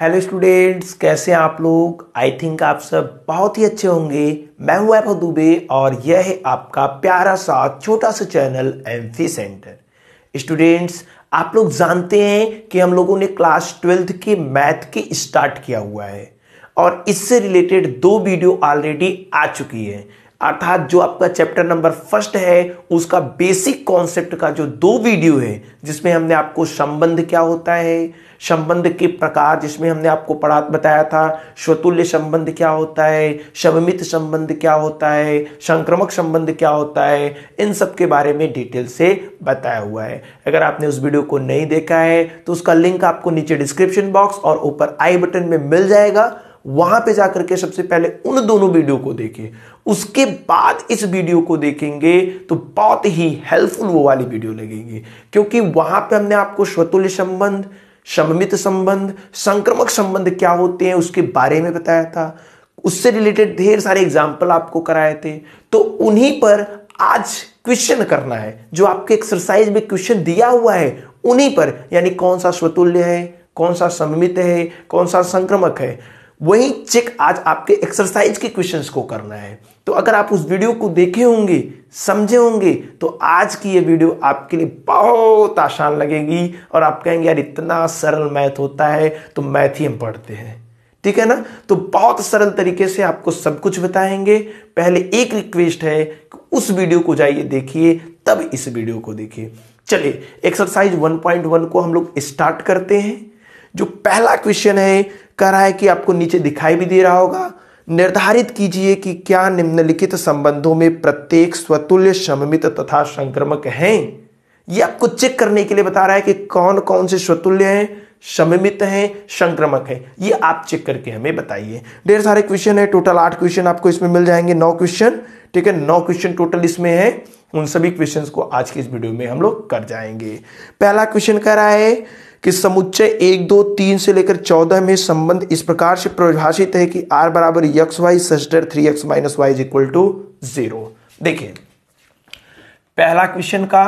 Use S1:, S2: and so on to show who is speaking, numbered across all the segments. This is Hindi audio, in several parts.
S1: हेलो स्टूडेंट्स कैसे आप लोग आई थिंक आप सब बहुत ही अच्छे होंगे मैं हूं वैभव दुबे और यह है आपका प्यारा सा छोटा सा चैनल एम सेंटर स्टूडेंट्स आप लोग जानते हैं कि हम लोगों ने क्लास ट्वेल्थ के मैथ के स्टार्ट किया हुआ है और इससे रिलेटेड दो वीडियो ऑलरेडी आ चुकी है अर्थात जो आपका चैप्टर नंबर फर्स्ट है उसका बेसिक कॉन्सेप्ट का जो दो वीडियो है जिसमें हमने आपको संबंध क्या होता है संबंध के प्रकार जिसमें हमने आपको पढ़ा बताया था स्वतुल्य संबंध क्या होता है शवमित संबंध क्या होता है संक्रमक संबंध क्या होता है इन सब के बारे में डिटेल से बताया हुआ है अगर आपने उस वीडियो को नहीं देखा है तो उसका लिंक आपको नीचे डिस्क्रिप्शन बॉक्स और ऊपर आई बटन में मिल जाएगा वहां पे जाकर के सबसे पहले उन दोनों वीडियो को देखें उसके बाद इस वीडियो को देखेंगे तो बहुत ही हेल्पफुल वो वाली वीडियो लगेगी क्योंकि वहां पे हमने आपको स्वतुल्य संबंध सममित संबंध संक्रमक संबंध क्या होते हैं उसके बारे में बताया था उससे रिलेटेड ढेर सारे एग्जाम्पल आपको कराए थे तो उन्हीं पर आज क्वेश्चन करना है जो आपके एक्सरसाइज में क्वेश्चन दिया हुआ है उन्हीं पर यानी कौन सा स्वतुल्य है कौन सा सममित है कौन सा संक्रमक है वही चेक आज आपके एक्सरसाइज के क्वेश्चन को करना है तो अगर आप उस वीडियो को देखे होंगे समझे होंगे तो आज की ये वीडियो आपके लिए बहुत आसान लगेगी और आप कहेंगे यार इतना सरल मैथ होता है तो मैथ ही हम पढ़ते हैं ठीक है ना तो बहुत सरल तरीके से आपको सब कुछ बताएंगे पहले एक रिक्वेस्ट है कि उस वीडियो को जाइए देखिए तब इस वीडियो को देखिए चलिए एक्सरसाइज 1.1 को हम लोग स्टार्ट करते हैं जो पहला क्वेश्चन है कह रहा है कि आपको नीचे दिखाई भी दे रहा होगा निर्धारित कीजिए कि क्या निम्नलिखित संबंधों में प्रत्येक स्वतुल्य सममित तथा संक्रमक हैं यह आपको चेक करने के लिए बता रहा है कि कौन कौन से स्वतुल्य हैं सममित है संक्रमक है ये आप चेक करके हमें बताइए ढेर सारे क्वेश्चन है टोटल आठ क्वेश्चन आपको इसमें मिल जाएंगे नौ क्वेश्चन ठीक है नौ क्वेश्चन टोटल इसमें है उन सभी क्वेश्चंस को आज के इस वीडियो में हम लोग कर जाएंगे पहला क्वेश्चन कह रहा है कि समुच्चय एक दो तीन से लेकर चौदह में संबंध इस प्रकार से परिभाषित है कि आर बराबर यक्स वाई सजर three x minus y equal to zero देखिए पहला क्वेश्चन का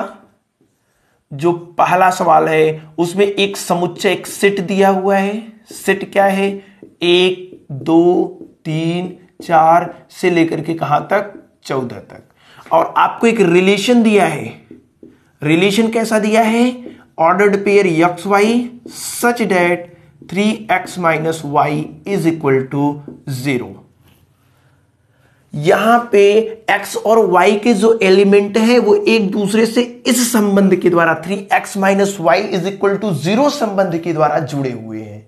S1: जो पहला सवाल है उसमें एक समुच्चय एक सिट दिया हुआ है सिट क्या है एक दो तीन चार से लेकर के कहां तक चौदह तक और आपको एक रिलेशन दिया है रिलेशन कैसा दिया है ordered pair xy such that 3x minus y is equal to 0. यहां पे x और y के जो एलिमेंट है वो एक दूसरे से इस संबंध के द्वारा 3x x minus y is equal to zero संबंध के द्वारा जुड़े हुए हैं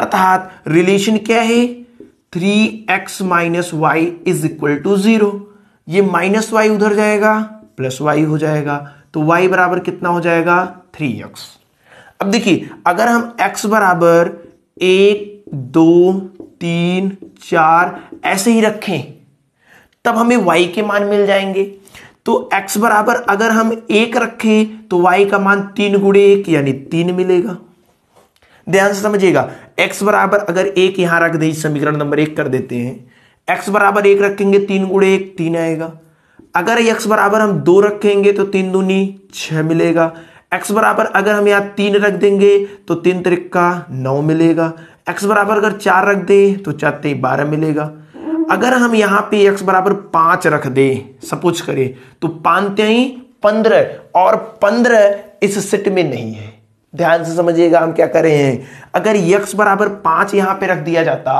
S1: अर्थात रिलेशन क्या है 3x x minus y is equal to zero minus y उधर जाएगा प्लस वाई हो जाएगा तो y बराबर कितना हो जाएगा थ्री एक्स अब देखिए अगर हम x बराबर एक दो तीन चार ऐसे ही रखें तब हमें y के मान मिल जाएंगे तो x बराबर अगर हम एक रखें तो y का मान तीन गुड़े एक यानी तीन मिलेगा ध्यान से समझिएगा x बराबर अगर एक यहां रख दें समीकरण नंबर एक कर देते हैं x बराबर एक रखेंगे तीन गुड़े एक तीन आएगा अगर x बराबर हम दो रखेंगे तो तीन दूनी छह मिलेगा एक्स बराबर अगर हम यहाँ तीन रख देंगे तो तीन तरीका नौ मिलेगा एक्स बराबर अगर चार रख दे तो चार तेई बारह मिलेगा अगर हम यहाँ पे एक्स बराबर पांच रख दे सपोज करें तो पांच ही पंद्रह और पंद्रह इस सेट में नहीं है ध्यान से समझिएगा हम क्या कर रहे हैं अगर यक्स बराबर पांच यहां पे रख दिया जाता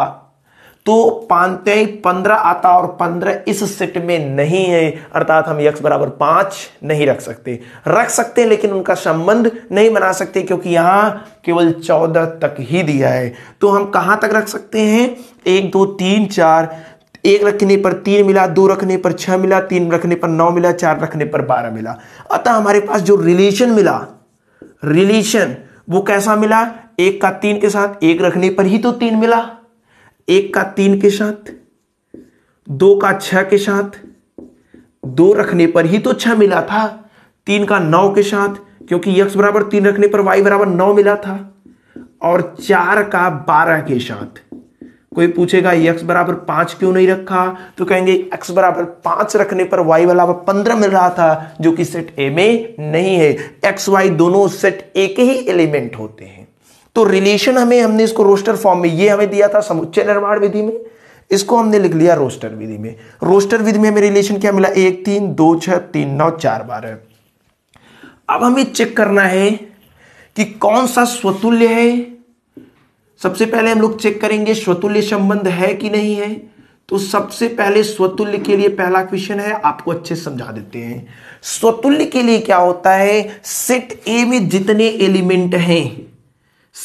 S1: तो पानते पंद्रह आता और पंद्रह इस सेट में नहीं है अर्थात हम यक्स बराबर पांच नहीं रख सकते रख सकते लेकिन उनका संबंध नहीं बना सकते क्योंकि यहां केवल चौदह तक ही दिया है तो हम कहां तक रख सकते हैं एक दो तीन चार एक रखने पर तीन मिला दो रखने पर छह मिला तीन रखने पर नौ मिला चार रखने पर बारह मिला अतः हमारे पास जो रिलेशन मिला रिलेशन वो कैसा मिला एक का तीन के साथ एक रखने पर ही तो तीन मिला एक का तीन के साथ दो का छह के साथ दो रखने पर ही तो छह मिला था तीन का नौ के साथ क्योंकि यक्ष बराबर तीन रखने पर वाई बराबर नौ मिला था और चार का बारह के साथ कोई पूछेगा यक्स बराबर पांच क्यों नहीं रखा तो कहेंगे एक्स बराबर पांच रखने पर वाई बराबर पंद्रह मिल रहा था जो कि सेट ए में नहीं है एक्स वाई दोनों सेट ए के ही एलिमेंट होते हैं तो रिलेशन हमें हमने इसको रोस्टर फॉर्म में ये हमें दिया था समुच्चय निर्माण विधि में इसको हमने लिख लिया रोस्टर विधि में रोस्टर विधि में हमें रिलेशन क्या मिला एक तीन दो छह तीन नौ चार बारह अब हमें चेक करना है कि कौन सा स्वतुल्य है सबसे पहले हम लोग चेक करेंगे स्वतुल्य संबंध है कि नहीं है तो सबसे पहले स्वतुल्य के लिए पहला क्वेश्चन है आपको अच्छे समझा देते हैं स्वतुल्य के लिए क्या होता है सेट ए में जितने एलिमेंट हैं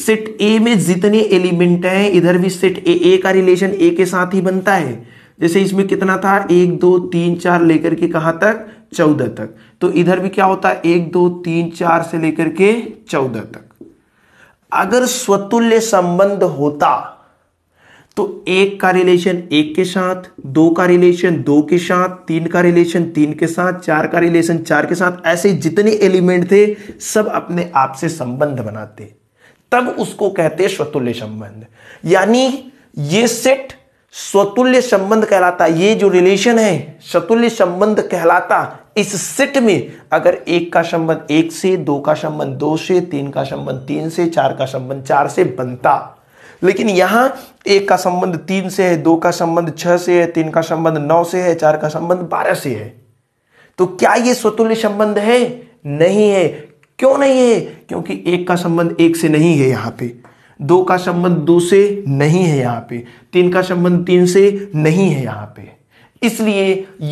S1: सेट ए में जितने एलिमेंट हैं इधर भी सेट ए ए का रिलेशन ए के साथ ही बनता है जैसे इसमें कितना था एक दो तीन चार लेकर के कहां तक चौदह तक तो इधर भी क्या होता है एक दो तीन चार से लेकर के चौदह तक अगर स्वतुल्य संबंध होता तो एक का रिलेशन एक के साथ दो का रिलेशन दो के साथ तीन का रिलेशन तीन के साथ चार का रिलेशन चार के साथ ऐसे जितने एलिमेंट थे सब अपने आप से संबंध बनाते तब उसको कहते हैं स्वतुल्य संबंध यानी ये सेट स्वतुल्य संबंध कहलाता ये जो रिलेशन है स्वतुल्य संबंध कहलाता इस सेट में अगर एक का संबंध एक से दो का संबंध दो से तीन का संबंध तीन से चार का संबंध चार से बनता लेकिन यहां एक का संबंध तीन से है दो का संबंध छह से है तीन का संबंध नौ से है चार का संबंध बारह से है तो क्या यह स्वतुल्य संबंध है नहीं है क्यों नहीं है क्योंकि एक का संबंध एक से नहीं है यहाँ पे दो का संबंध दो से नहीं है यहाँ पे तीन का संबंध तीन से नहीं है यहाँ पे इसलिए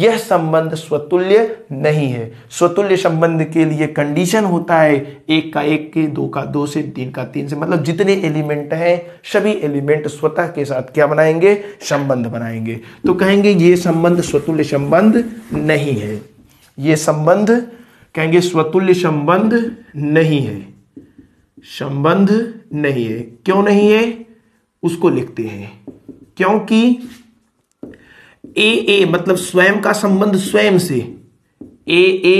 S1: यह संबंध स्वतुल्य नहीं है स्वतुल्य संबंध के लिए कंडीशन होता है एक का एक के दो का दो से तीन का तीन से मतलब जितने एलिमेंट हैं सभी एलिमेंट स्वतः के साथ क्या बनाएंगे संबंध बनाएंगे तो कहेंगे ये संबंध स्वतुल्य संबंध नहीं है ये संबंध कहेंगे स्वतुल्य संबंध नहीं है संबंध नहीं है क्यों नहीं है उसको लिखते हैं क्योंकि ए ए मतलब स्वयं का संबंध स्वयं से A A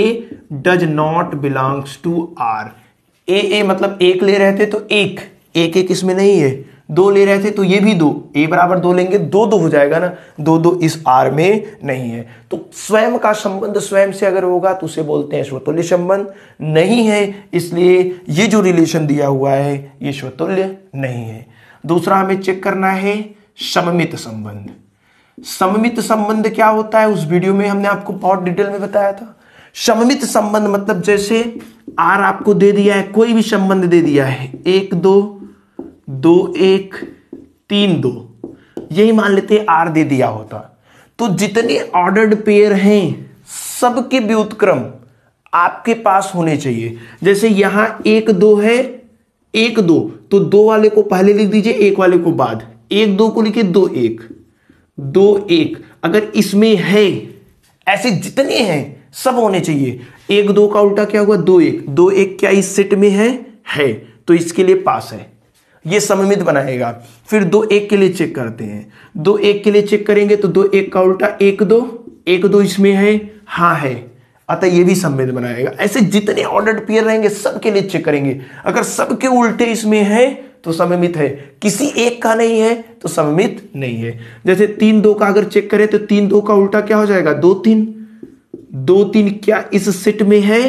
S1: does not belongs to R A A मतलब एक ले रहे थे तो एक एक एक इसमें नहीं है दो ले रहे थे तो ये भी दो ए बराबर दो लेंगे दो दो हो जाएगा ना दो दो इस आर में नहीं है तो स्वयं का संबंध स्वयं से अगर होगा तो उसे बोलते हैं स्वतुल्य संबंध नहीं है इसलिए ये जो रिलेशन दिया हुआ है ये स्वतुल्य नहीं है दूसरा हमें चेक करना है सममित संबंध सममित संबंध क्या होता है उस वीडियो में हमने आपको बहुत डिटेल में बताया था सममित संबंध मतलब जैसे आर आपको दे दिया है कोई भी संबंध दे दिया है एक दो दो एक तीन दो यही मान लेते आर दे दिया होता तो जितने ऑर्डर्ड पेयर हैं सबके व्युतक्रम आपके पास होने चाहिए जैसे यहां एक दो है एक दो तो दो वाले को पहले लिख दीजिए एक वाले को बाद एक दो को लिखिए दो एक दो एक अगर इसमें है ऐसे जितने हैं सब होने चाहिए एक दो का उल्टा क्या हुआ दो एक दो एक क्या इस सेट में है है तो इसके लिए पास है ये सममित बनाएगा फिर दो एक के लिए चेक करते हैं दो एक के लिए चेक करेंगे तो दो एक का उल्टा एक दो एक दो इसमें है हाँ है अतः ये भी सममित बनाएगा ऐसे जितने ऑर्डर पेयर रहेंगे सबके लिए चेक करेंगे अगर सबके उल्टे इसमें है तो सममित है किसी एक का नहीं है तो सममित नहीं है जैसे तीन दो का अगर चेक करें तो तीन दो का उल्टा क्या हो जाएगा दो तीन दो तीन क्या इस सेट में है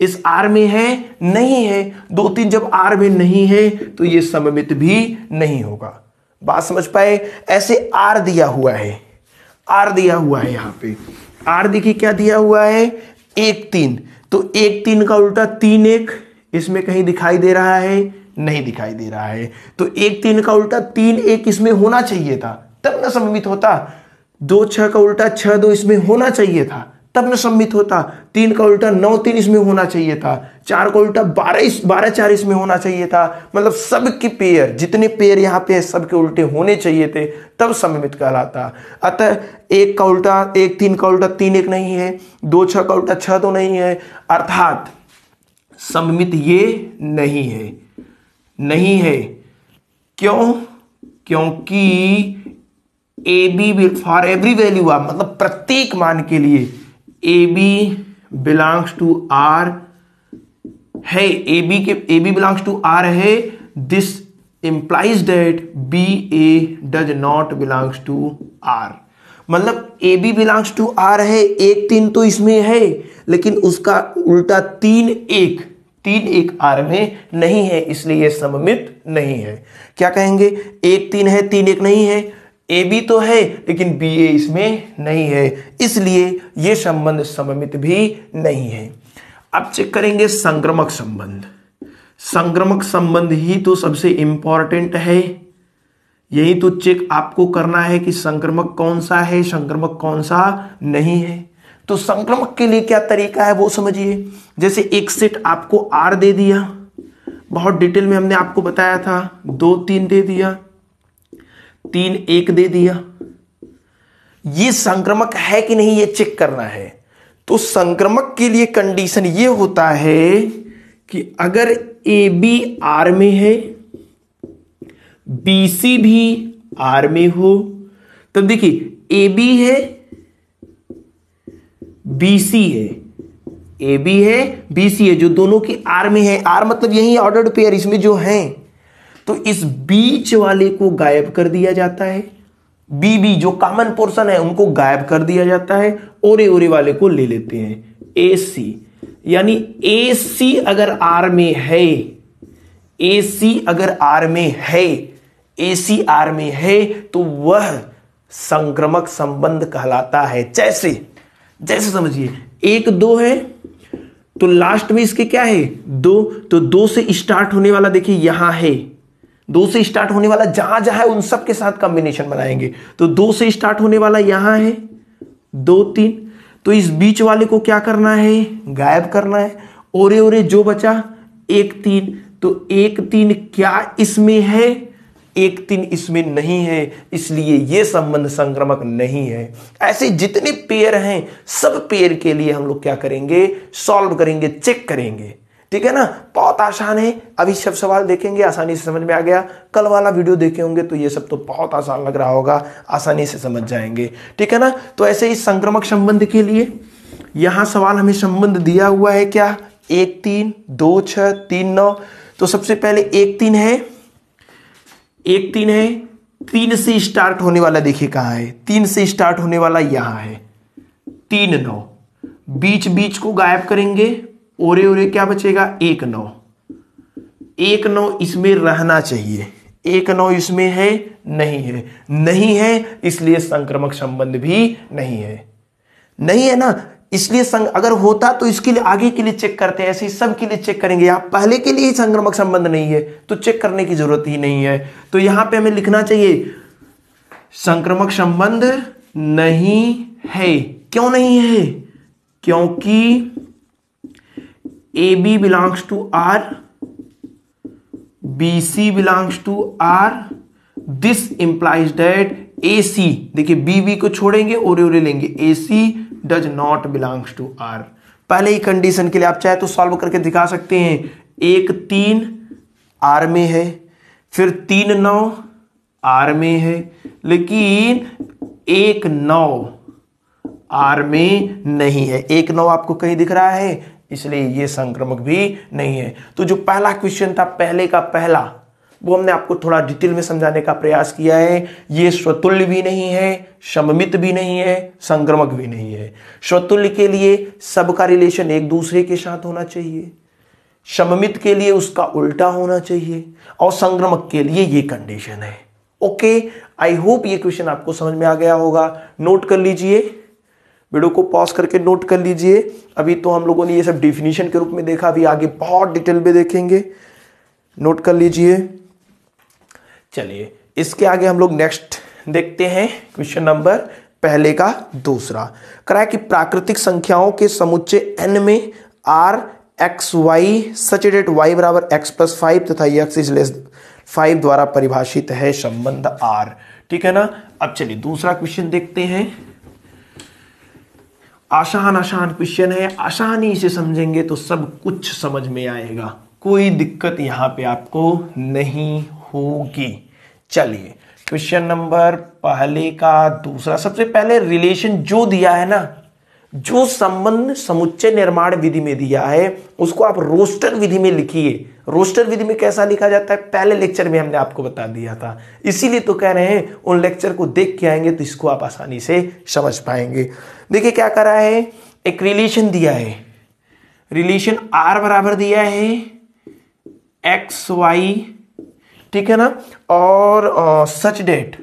S1: इस आर में है नहीं है दो तीन जब आर में नहीं है तो ये सममित भी नहीं होगा बात समझ पाए ऐसे आर दिया हुआ है आर दिया हुआ है यहां पे आर देखिए क्या दिया हुआ है एक तीन तो एक तीन का उल्टा तीन एक इसमें कहीं दिखाई दे रहा है नहीं दिखाई दे रहा है तो एक तीन का उल्टा तीन एक इसमें होना चाहिए था तब ना सममित होता दो छह का उल्टा छ दो इसमें होना चाहिए था तब न सम्मित होता तीन का उल्टा नौ तीन इसमें होना चाहिए था चार का उल्टा बारह इस बारह चार इसमें होना चाहिए था मतलब सबके पेयर जितने पेयर यहाँ पे है सबके उल्टे होने चाहिए थे तब सम्मित कहलाता अतः एक का उल्टा एक तीन का उल्टा तीन एक नहीं है दो छः का उल्टा छः दो तो नहीं है अर्थात सम्मित ये नहीं है नहीं है क्यों क्योंकि A B for every value आप मतलब प्रत्येक मान के लिए A B belongs to R है ए बी के A B belongs to R है this implies that B A does not belongs to R मतलब A B belongs to R है एक तीन तो इसमें है लेकिन उसका उल्टा तीन एक तीन एक आर में नहीं है इसलिए यह सममित नहीं है क्या कहेंगे एक तीन है तीन एक नहीं है ए बी तो है लेकिन बी ए इसमें नहीं है इसलिए ये संबंध सममित भी नहीं है अब चेक करेंगे संक्रमक संबंध संक्रमक संबंध ही तो सबसे इंपॉर्टेंट है यही तो चेक आपको करना है कि संक्रमक कौन सा है संक्रमक कौन सा नहीं है तो संक्रमक के लिए क्या तरीका है वो समझिए जैसे एक सेट आपको आर दे दिया बहुत डिटेल में हमने आपको बताया था दो तीन दे दिया तीन एक दे दिया ये संक्रमक है कि नहीं ये चेक करना है तो संक्रमक के लिए कंडीशन ये होता है कि अगर ए बी आर में है बी सी भी आर में हो तब देखिए ए बी है बी सी है ए बी है बी सी है जो दोनों की आर में है आर मतलब यही ऑर्डर्ड पेयर इसमें जो हैं तो इस बीच वाले को गायब कर दिया जाता है बी बी जो कॉमन पोर्शन है उनको गायब कर दिया जाता है ओरे ओरे वाले को ले लेते हैं ए सी यानी ए सी अगर आर में है ए सी अगर आर में है ए सी आर में है तो वह संक्रमक संबंध कहलाता है जैसे जैसे समझिए एक दो है तो लास्ट में इसके क्या है दो तो दो से स्टार्ट होने वाला देखिए यहां है दो से स्टार्ट होने वाला जहां जहां है उन सब के साथ कॉम्बिनेशन बनाएंगे तो दो से स्टार्ट होने वाला यहां है दो तीन तो इस बीच वाले को क्या करना है गायब करना है ओरे ओरे जो बचा एक तीन तो एक तीन क्या इसमें है एक तीन इसमें नहीं है इसलिए यह संबंध संक्रमक नहीं है ऐसे जितने पेयर हैं सब पेयर के लिए हम लोग क्या करेंगे सॉल्व करेंगे चेक करेंगे ठीक है ना बहुत आसान है अभी सब सवाल देखेंगे आसानी से समझ में आ गया कल वाला वीडियो देखे होंगे तो ये सब तो बहुत आसान लग रहा होगा आसानी से समझ जाएंगे ठीक है ना तो ऐसे ही संक्रमक संबंध के लिए यहां सवाल हमें संबंध दिया हुआ है क्या एक तीन दो छ तीन नौ तो सबसे पहले एक तीन है एक तीन है तीन से स्टार्ट होने वाला देखिए कहा है तीन से स्टार्ट होने वाला यहां है तीन नौ बीच बीच को गायब करेंगे ओरे ओरे क्या बचेगा एक नौ एक नौ इसमें रहना चाहिए एक नौ इसमें है नहीं है नहीं है इसलिए संक्रमक संबंध भी नहीं है नहीं है ना इसलिए संग अगर होता तो इसके लिए आगे के लिए चेक करते हैं ऐसे ही सब के लिए चेक करेंगे आप पहले के लिए ही संक्रमक संबंध नहीं है तो चेक करने की जरूरत ही नहीं है तो यहां पे हमें लिखना चाहिए संक्रमक संबंध नहीं है क्यों नहीं है क्योंकि A B belongs to R B C belongs to R this implies that A C देखिए बी बी को छोड़ेंगे और ओरे लेंगे A C does not belongs to R पहले ही कंडीशन के लिए आप चाहे तो सॉल्व करके दिखा सकते हैं एक तीन आर में है फिर तीन नौ आर में है लेकिन एक नौ आर में नहीं है एक नौ आपको कहीं दिख रहा है इसलिए ये संक्रमक भी नहीं है तो जो पहला क्वेश्चन था पहले का पहला वो हमने आपको थोड़ा डिटेल में समझाने का प्रयास किया है ये स्वतुल्य भी नहीं है सममित भी नहीं है संक्रमक भी नहीं है स्वतुल्य के लिए सबका रिलेशन एक दूसरे के साथ होना चाहिए सममित के लिए उसका उल्टा होना चाहिए और संक्रमक के लिए ये कंडीशन है ओके आई होप ये क्वेश्चन आपको समझ में आ गया होगा नोट कर लीजिए वीडियो को पॉज करके नोट कर लीजिए अभी तो हम लोगों ने ये सब डिफिनीशन के रूप में देखा अभी आगे बहुत डिटेल में देखेंगे नोट कर लीजिए चलिए इसके आगे हम लोग नेक्स्ट देखते हैं क्वेश्चन नंबर पहले का दूसरा कराया कि प्राकृतिक संख्याओं के समुच्चय एन में R x y such that y बराबर एक्स प्लस फाइव तथा एक्स इज लेस फाइव द्वारा परिभाषित है संबंध आर ठीक है ना अब चलिए दूसरा क्वेश्चन देखते हैं आसान आसान क्वेश्चन है आसानी से समझेंगे तो सब कुछ समझ में आएगा कोई दिक्कत यहाँ पे आपको नहीं होगी चलिए क्वेश्चन नंबर पहले का दूसरा सबसे पहले रिलेशन जो दिया है ना जो संबंध समुच्चय निर्माण विधि में दिया है उसको आप रोस्टर विधि में लिखिए रोस्टर विधि में कैसा लिखा जाता है पहले लेक्चर में हमने आपको बता दिया था इसीलिए तो कह रहे हैं उन लेक्चर को देख के आएंगे तो इसको आप आसानी से समझ पाएंगे देखिए क्या करा है एक रिलेशन दिया है रिलेशन आर बराबर दिया है एक्स वाई ठीक है ना और सच डेट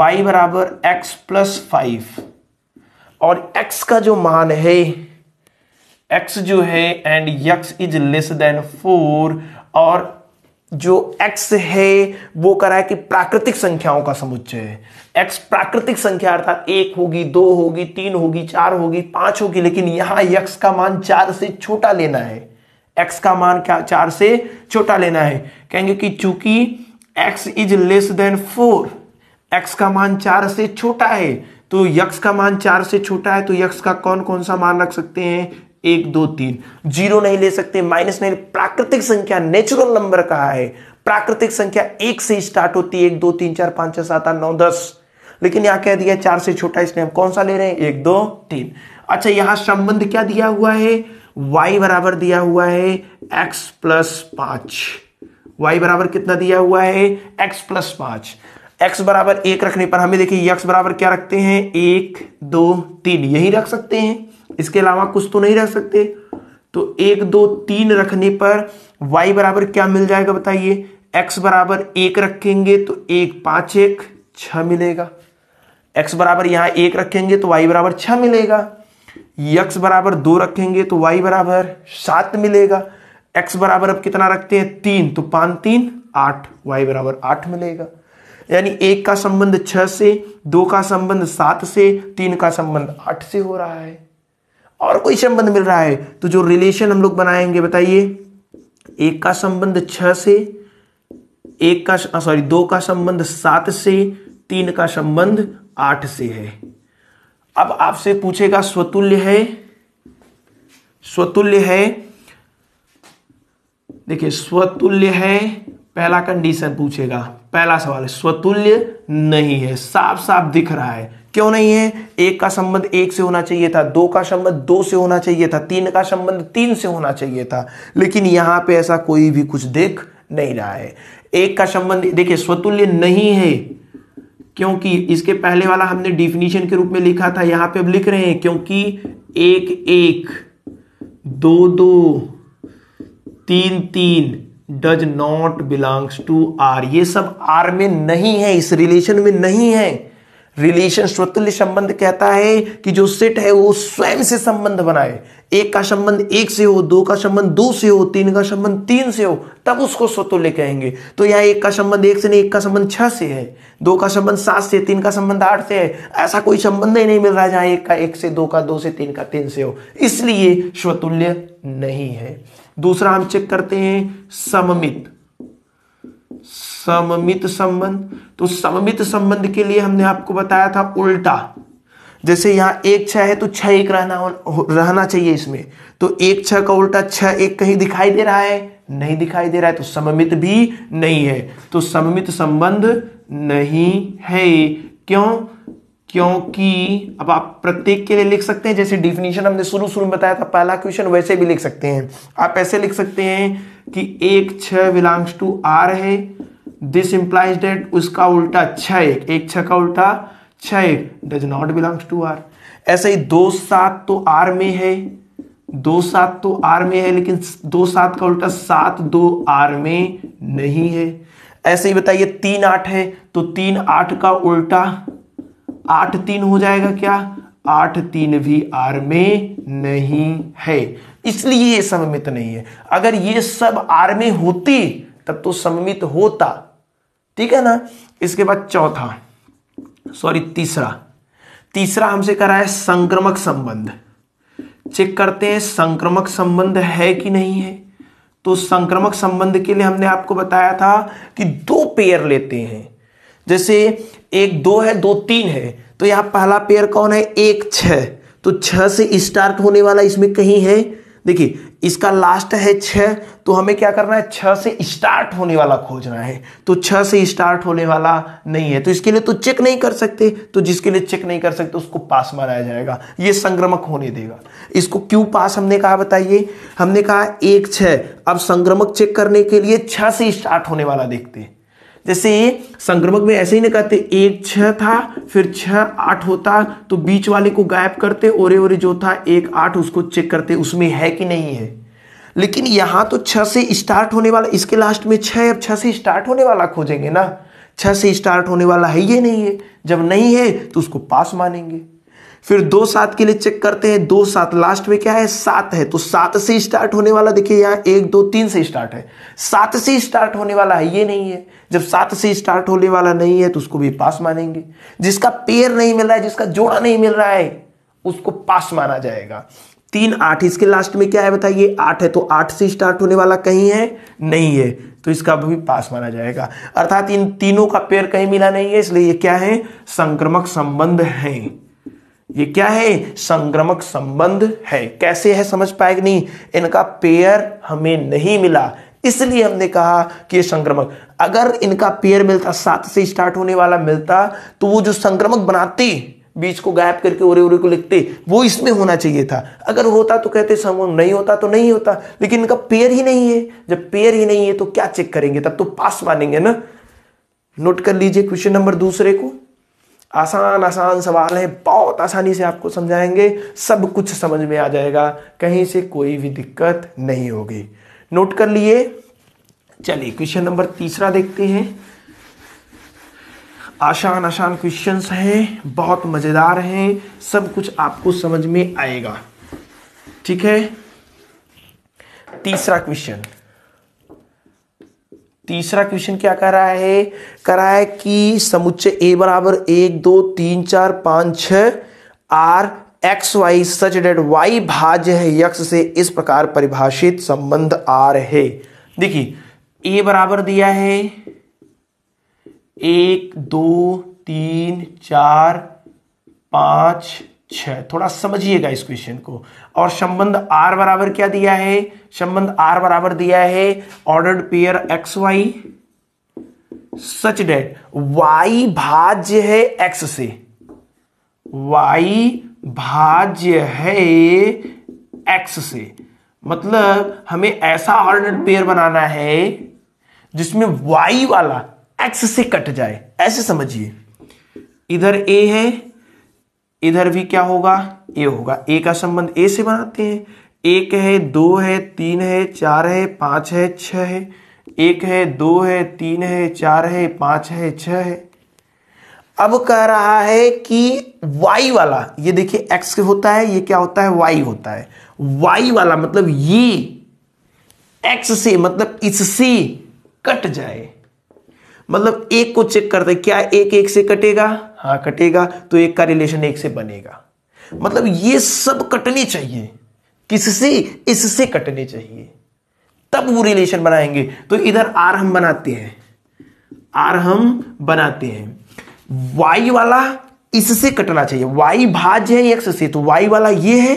S1: वाई बराबर एक्स प्लस फाइव और एक्स का जो मान है एक्स जो है and x is less than four और जो x है वो कह रहा है कि प्राकृतिक संख्याओं का समुच्चय है x प्राकृतिक संख्या अर्थात एक होगी दो होगी तीन होगी चार होगी पांच होगी लेकिन यहां x का मान चार से छोटा लेना है x का मान क्या चार से छोटा लेना है कहेंगे कि चूंकि x is less than four x का मान चार से छोटा है तो यक्स का मान चार से छोटा है तो यक्स का कौन कौन सा मान रख सकते हैं एक दो तीन जीरो नहीं ले सकते माइनस नहीं प्राकृतिक संख्या नेचुरल नंबर कहा है प्राकृतिक संख्या एक से स्टार्ट होती है एक दो तीन चार पांच छह सात आठ नौ दस लेकिन यहां क्या दिया चार से छोटा इसने हम कौन सा ले रहे हैं एक दो तीन अच्छा यहां संबंध क्या दिया हुआ है वाई बराबर दिया हुआ है एक्स प्लस पांच वाई बराबर कितना दिया हुआ है एक्स प्लस पांच एक्स बराबर एक रखने पर हमें देखिए x बराबर क्या रखते हैं एक दो तीन यही रख सकते हैं इसके अलावा कुछ तो नहीं रख सकते तो एक दो तीन रखने पर y बराबर क्या मिल जाएगा बताइए x बराबर एक रखेंगे तो एक पांच एक छ मिलेगा x बराबर यहाँ एक रखेंगे तो y बराबर छ मिलेगा यक्स बराबर दो रखेंगे तो y बराबर सात मिलेगा x बराबर अब कितना रखते हैं तीन तो पांच तीन आठ y बराबर आठ मिलेगा यानी एक का संबंध छह से दो का संबंध सात से तीन का संबंध आठ से हो रहा है और कोई संबंध मिल रहा है तो जो रिलेशन हम लोग बनाएंगे बताइए एक का संबंध छह से एक का सॉरी हाँ, दो का संबंध सात से तीन का संबंध आठ से है अब आपसे पूछेगा स्वतुल्य है स्वतुल्य है देखिए स्वतुल्य है पहला कंडीशन पूछेगा पहला सवाल स्वतुल्य नहीं है साफ साफ दिख रहा है क्यों नहीं है एक का संबंध एक से होना चाहिए था दो का संबंध दो से होना चाहिए था तीन का संबंध तीन से होना चाहिए था लेकिन यहां पे ऐसा कोई भी कुछ देख नहीं रहा है एक का संबंध देखिए स्वतुल्य नहीं है क्योंकि इसके पहले वाला हमने डिफिनीशन के रूप में लिखा था यहां पे अब लिख रहे हैं क्योंकि एक एक दो दो तीन तीन does not belongs to R ये सब आर में नहीं है इस रिलेशन में नहीं है रिलेशन स्वतुल्य संबंध कहता है कि जो सेट है वो स्वयं से संबंध बनाए एक का संबंध एक से हो दो का संबंध दो से हो तीन का संबंध तीन से हो तब उसको स्वतुल्य कहेंगे तो यहाँ एक का संबंध एक से नहीं एक का संबंध छह से है दो का संबंध सात से तीन का संबंध आठ से है ऐसा कोई संबंध ही नहीं मिल रहा है जहां एक का एक से दो का दो से तीन का तीन से हो इसलिए स्वतुल्य नहीं है दूसरा हम चेक करते हैं सममित सममित संबंध तो सममित संबंध के लिए हमने आपको बताया था उल्टा जैसे यहां एक छ है तो छ एक रहना रहना चाहिए इसमें तो एक छ का उल्टा छ एक कहीं दिखाई दे रहा है नहीं दिखाई दे रहा है तो सममित भी नहीं है तो सममित संबंध नहीं है क्यों क्योंकि अब आप प्रत्येक के लिए लिख सकते हैं जैसे डिफिनेशन हमने शुरू शुरू में बताया था पहला क्वेश्चन वैसे भी लिख सकते हैं आप ऐसे लिख सकते हैं कि एक छ बिलोंग्स टू आर है दिस इंप्लाइज डेट उसका उल्टा छ एक एक छ का उल्टा छ एक does not belongs to R ऐसे ही दो सात तो आर में है दो सात तो आर में है लेकिन दो सात का उल्टा सात दो आर में नहीं है ऐसे ही बताइए तीन आठ है तो तीन आठ का उल्टा आठ तीन हो जाएगा क्या आठ तीन भी आर में नहीं है इसलिए ये सममित नहीं है अगर ये सब आर में होती तब तो सममित होता ठीक है ना इसके बाद चौथा सॉरी तीसरा तीसरा हमसे करा है संक्रमक संबंध चेक करते हैं संक्रमक संबंध है कि नहीं है तो संक्रमक संबंध के लिए हमने आपको बताया था कि दो पेयर लेते हैं जैसे एक दो है दो तीन है तो यहां पहला पेयर कौन है एक छ तो छ से स्टार्ट होने वाला इसमें कहीं है देखिए इसका लास्ट है छः तो हमें क्या करना है छः से स्टार्ट होने वाला खोजना है तो छः से स्टार्ट होने वाला नहीं है तो इसके लिए तो चेक नहीं कर सकते तो जिसके लिए चेक नहीं कर सकते उसको पास माराया जाएगा ये संक्रमक होने देगा इसको क्यों पास हमने कहा बताइए हमने कहा एक छः अब संक्रमक चेक करने के लिए छः से स्टार्ट होने वाला देखते हैं जैसे संक्रमक में ऐसे ही ना कहते एक छह था फिर छह आठ होता तो बीच वाले को गायब करते ओरे ओरे जो था एक आठ उसको चेक करते उसमें है कि नहीं है लेकिन यहां तो छह से स्टार्ट होने वाला इसके लास्ट में छह अब छह से स्टार्ट होने वाला खोजेंगे ना छह से स्टार्ट होने वाला है ये नहीं है जब नहीं है तो उसको पास मानेंगे फिर दो सात के लिए चेक करते हैं दो सात लास्ट में क्या है सात है तो सात से स्टार्ट होने वाला देखिए यहाँ एक दो तीन से स्टार्ट है सात से स्टार्ट होने वाला है ये नहीं है जब सात से स्टार्ट होने वाला नहीं है तो उसको भी पास मानेंगे जिसका पेयर नहीं मिल रहा है जिसका जोड़ा नहीं मिल रहा है उसको पास माना जाएगा तीन आठ इसके लास्ट में क्या है बताइए आठ है तो आठ से स्टार्ट होने वाला कहीं है नहीं है तो इसका भी पास माना जाएगा अर्थात इन तीनों का पेयर कहीं मिला नहीं है इसलिए ये क्या है संक्रमक संबंध है ये क्या है संक्रमक संबंध है कैसे है समझ पाए कि नहीं इनका पेयर हमें नहीं मिला इसलिए हमने कहा कि ये संक्रमक अगर इनका पेयर मिलता सात से स्टार्ट होने वाला मिलता तो वो जो संक्रमक बनाते बीज को गायब करके ओरे ओरे को लिखते वो इसमें होना चाहिए था अगर होता तो कहते संक्रमण नहीं होता तो नहीं होता लेकिन इनका पेयर ही नहीं है जब पेयर ही नहीं है तो क्या चेक करेंगे तब तो पास मानेंगे ना नोट कर लीजिए क्वेश्चन नंबर दूसरे को आसान आसान सवाल है बहुत आसानी से आपको समझाएंगे सब कुछ समझ में आ जाएगा कहीं से कोई भी दिक्कत नहीं होगी नोट कर लिए चलिए क्वेश्चन नंबर तीसरा देखते हैं आसान आसान क्वेश्चंस हैं बहुत मज़ेदार हैं सब कुछ आपको समझ में आएगा ठीक है तीसरा क्वेश्चन तीसरा क्वेश्चन क्या कर रहा है कर रहा है कि समुच्चय ए बराबर एक दो तीन चार पांच छ R x y such that y भाज्य है यक्ष से इस प्रकार परिभाषित संबंध आर है देखिए ए बराबर दिया है एक दो तीन चार पांच छ थोड़ा समझिएगा इस क्वेश्चन को और संबंध आर बराबर क्या दिया है संबंध आर बराबर दिया है ordered pair x y such that y भाज्य है एक्स से वाई भाज्य है एक्स से मतलब हमें ऐसा ऑर्डर्ड पेयर बनाना है जिसमें वाई वाला एक्स से कट जाए ऐसे समझिए इधर ए है इधर भी क्या होगा ए होगा ए का संबंध ए से बनाते हैं एक है दो है तीन है चार है पांच है छ है एक है दो है तीन है चार है पांच है छ है अब कह रहा है कि वाई वाला ये देखिए एक्स होता है ये क्या होता है वाई होता है वाई वाला मतलब ये एक्स से मतलब इससे कट जाए मतलब एक को चेक करते क्या एक एक से कटेगा हाँ कटेगा तो एक का रिलेशन एक से बनेगा मतलब ये सब कटने चाहिए किससे इससे कटने चाहिए तब वो रिलेशन बनाएंगे तो इधर आर हम बनाते हैं आर हम बनाते हैं वाई वाला इससे कटना चाहिए वाई भाज्य है एक्स से तो वाई वाला ये है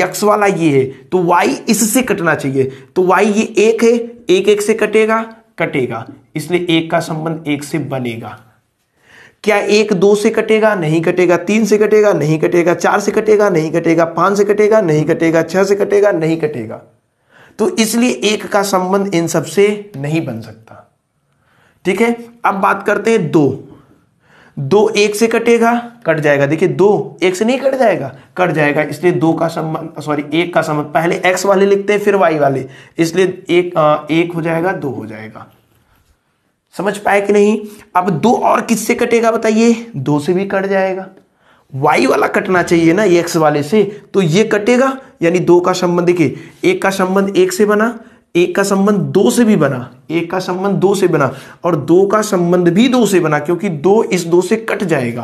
S1: यक्ष वाला ये है तो वाई इससे कटना चाहिए तो वाई ये एक है एक एक से कटेगा कटेगा इसलिए एक का संबंध एक से बनेगा क्या एक दो से कटेगा नहीं कटेगा तीन से कटेगा नहीं कटेगा चार से कटेगा नहीं कटेगा पांच से कटेगा नहीं कटेगा छह से कटेगा नहीं कटेगा तो इसलिए एक का संबंध इन सब से नहीं बन सकता ठीक है अब बात करते हैं दो दो एक से कटेगा कट जाएगा देखिए दो एक से नहीं कट जाएगा कट जाएगा इसलिए दो का संबंध सॉरी एक का संबंध पहले एक्स वाले लिखते हैं फिर वाई वाले इसलिए एक आ, एक हो जाएगा दो हो जाएगा समझ पाए कि नहीं अब दो और किससे कटेगा बताइए दो से भी कट जाएगा वाई वाला कटना चाहिए ना एक्स वाले से तो ये कटेगा यानी दो का संबंध देखिए एक का संबंध एक से बना एक का संबंध दो से भी बना एक का संबंध दो से बना और दो का संबंध भी दो से बना क्योंकि दो इस दो से कट जाएगा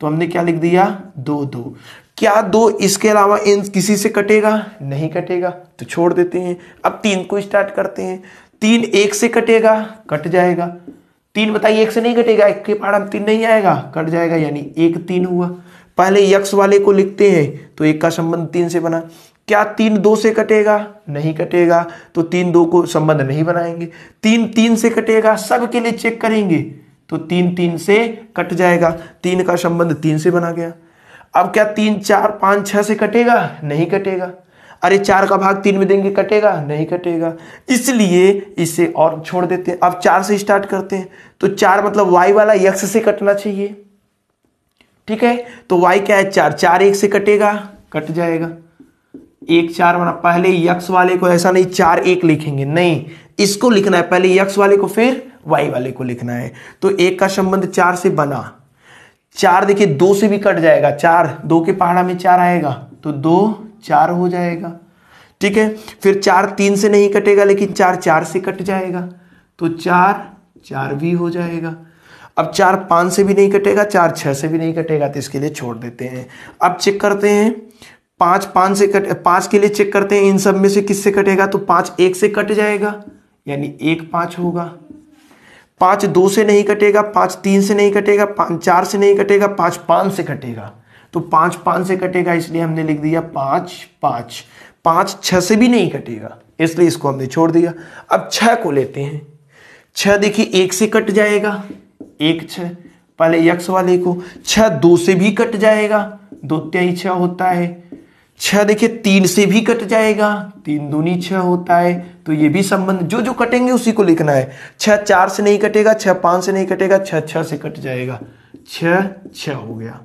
S1: तो हमने क्या लिख दिया दो दो क्या दो इसके अलावा इन किसी से कटेगा नहीं कटेगा तो छोड़ देते हैं अब तीन को स्टार्ट करते हैं तीन एक से कटेगा कट जाएगा तीन बताइए एक से नहीं कटेगा एक के पार तीन नहीं आएगा कट जाएगा यानी एक तीन हुआ पहले यक्ष वाले को लिखते हैं तो एक का संबंध तीन से बना क्या तीन दो से कटेगा नहीं कटेगा तो तीन दो को संबंध नहीं बनाएंगे तीन तीन से कटेगा सब के लिए चेक करेंगे तो तीन तीन से कट जाएगा तीन का संबंध तीन से बना गया अब क्या तीन चार पाँच छः से कटेगा नहीं कटेगा अरे चार का भाग तीन में देंगे कटेगा नहीं कटेगा इसलिए इसे और छोड़ देते हैं अब चार से स्टार्ट करते हैं तो चार मतलब वाई वाला यक्स से कटना चाहिए ठीक है तो वाई क्या है चार चार एक से कटेगा कट जाएगा एक चार बना पहले यक्स वाले को ऐसा नहीं चार एक लिखेंगे नहीं इसको लिखना है पहले यक्स वाले को फिर वाई वाले को लिखना है तो एक का संबंध चार से बना चार देखिए दो से भी कट जाएगा चार दो के पहाड़ा में चार आएगा तो दो चार हो जाएगा ठीक है फिर चार तीन से नहीं कटेगा लेकिन चार चार से कट जाएगा तो चार चार भी हो जाएगा अब चार पांच से भी नहीं कटेगा चार छह से भी नहीं कटेगा तो इसके लिए छोड़ देते हैं अब चेक करते हैं पाँच पांच से कट पांच के लिए चेक करते हैं इन सब में से किससे कटेगा तो पाँच एक से कट जाएगा यानी एक पांच होगा पांच दो से नहीं कटेगा पांच तीन से नहीं कटेगा पांच चार से नहीं कटेगा पांच पांच से कटेगा तो पांच पांच से कटेगा इसलिए हमने लिख दिया पांच पांच पांच छह से भी नहीं कटेगा इसलिए इसको हमने छोड़ दिया अब छ को लेते हैं छ देखिए एक से कट जाएगा एक छ पहले यक्स वाले को छ दो से भी कट जाएगा दो त्याई छ होता है छह देखिए तीन से भी कट जाएगा तीन दूनी छह होता है तो ये भी संबंध जो जो कटेंगे उसी को लिखना है छह चार से नहीं कटेगा छह पांच से नहीं कटेगा छह छह से कट जाएगा छह छह हो गया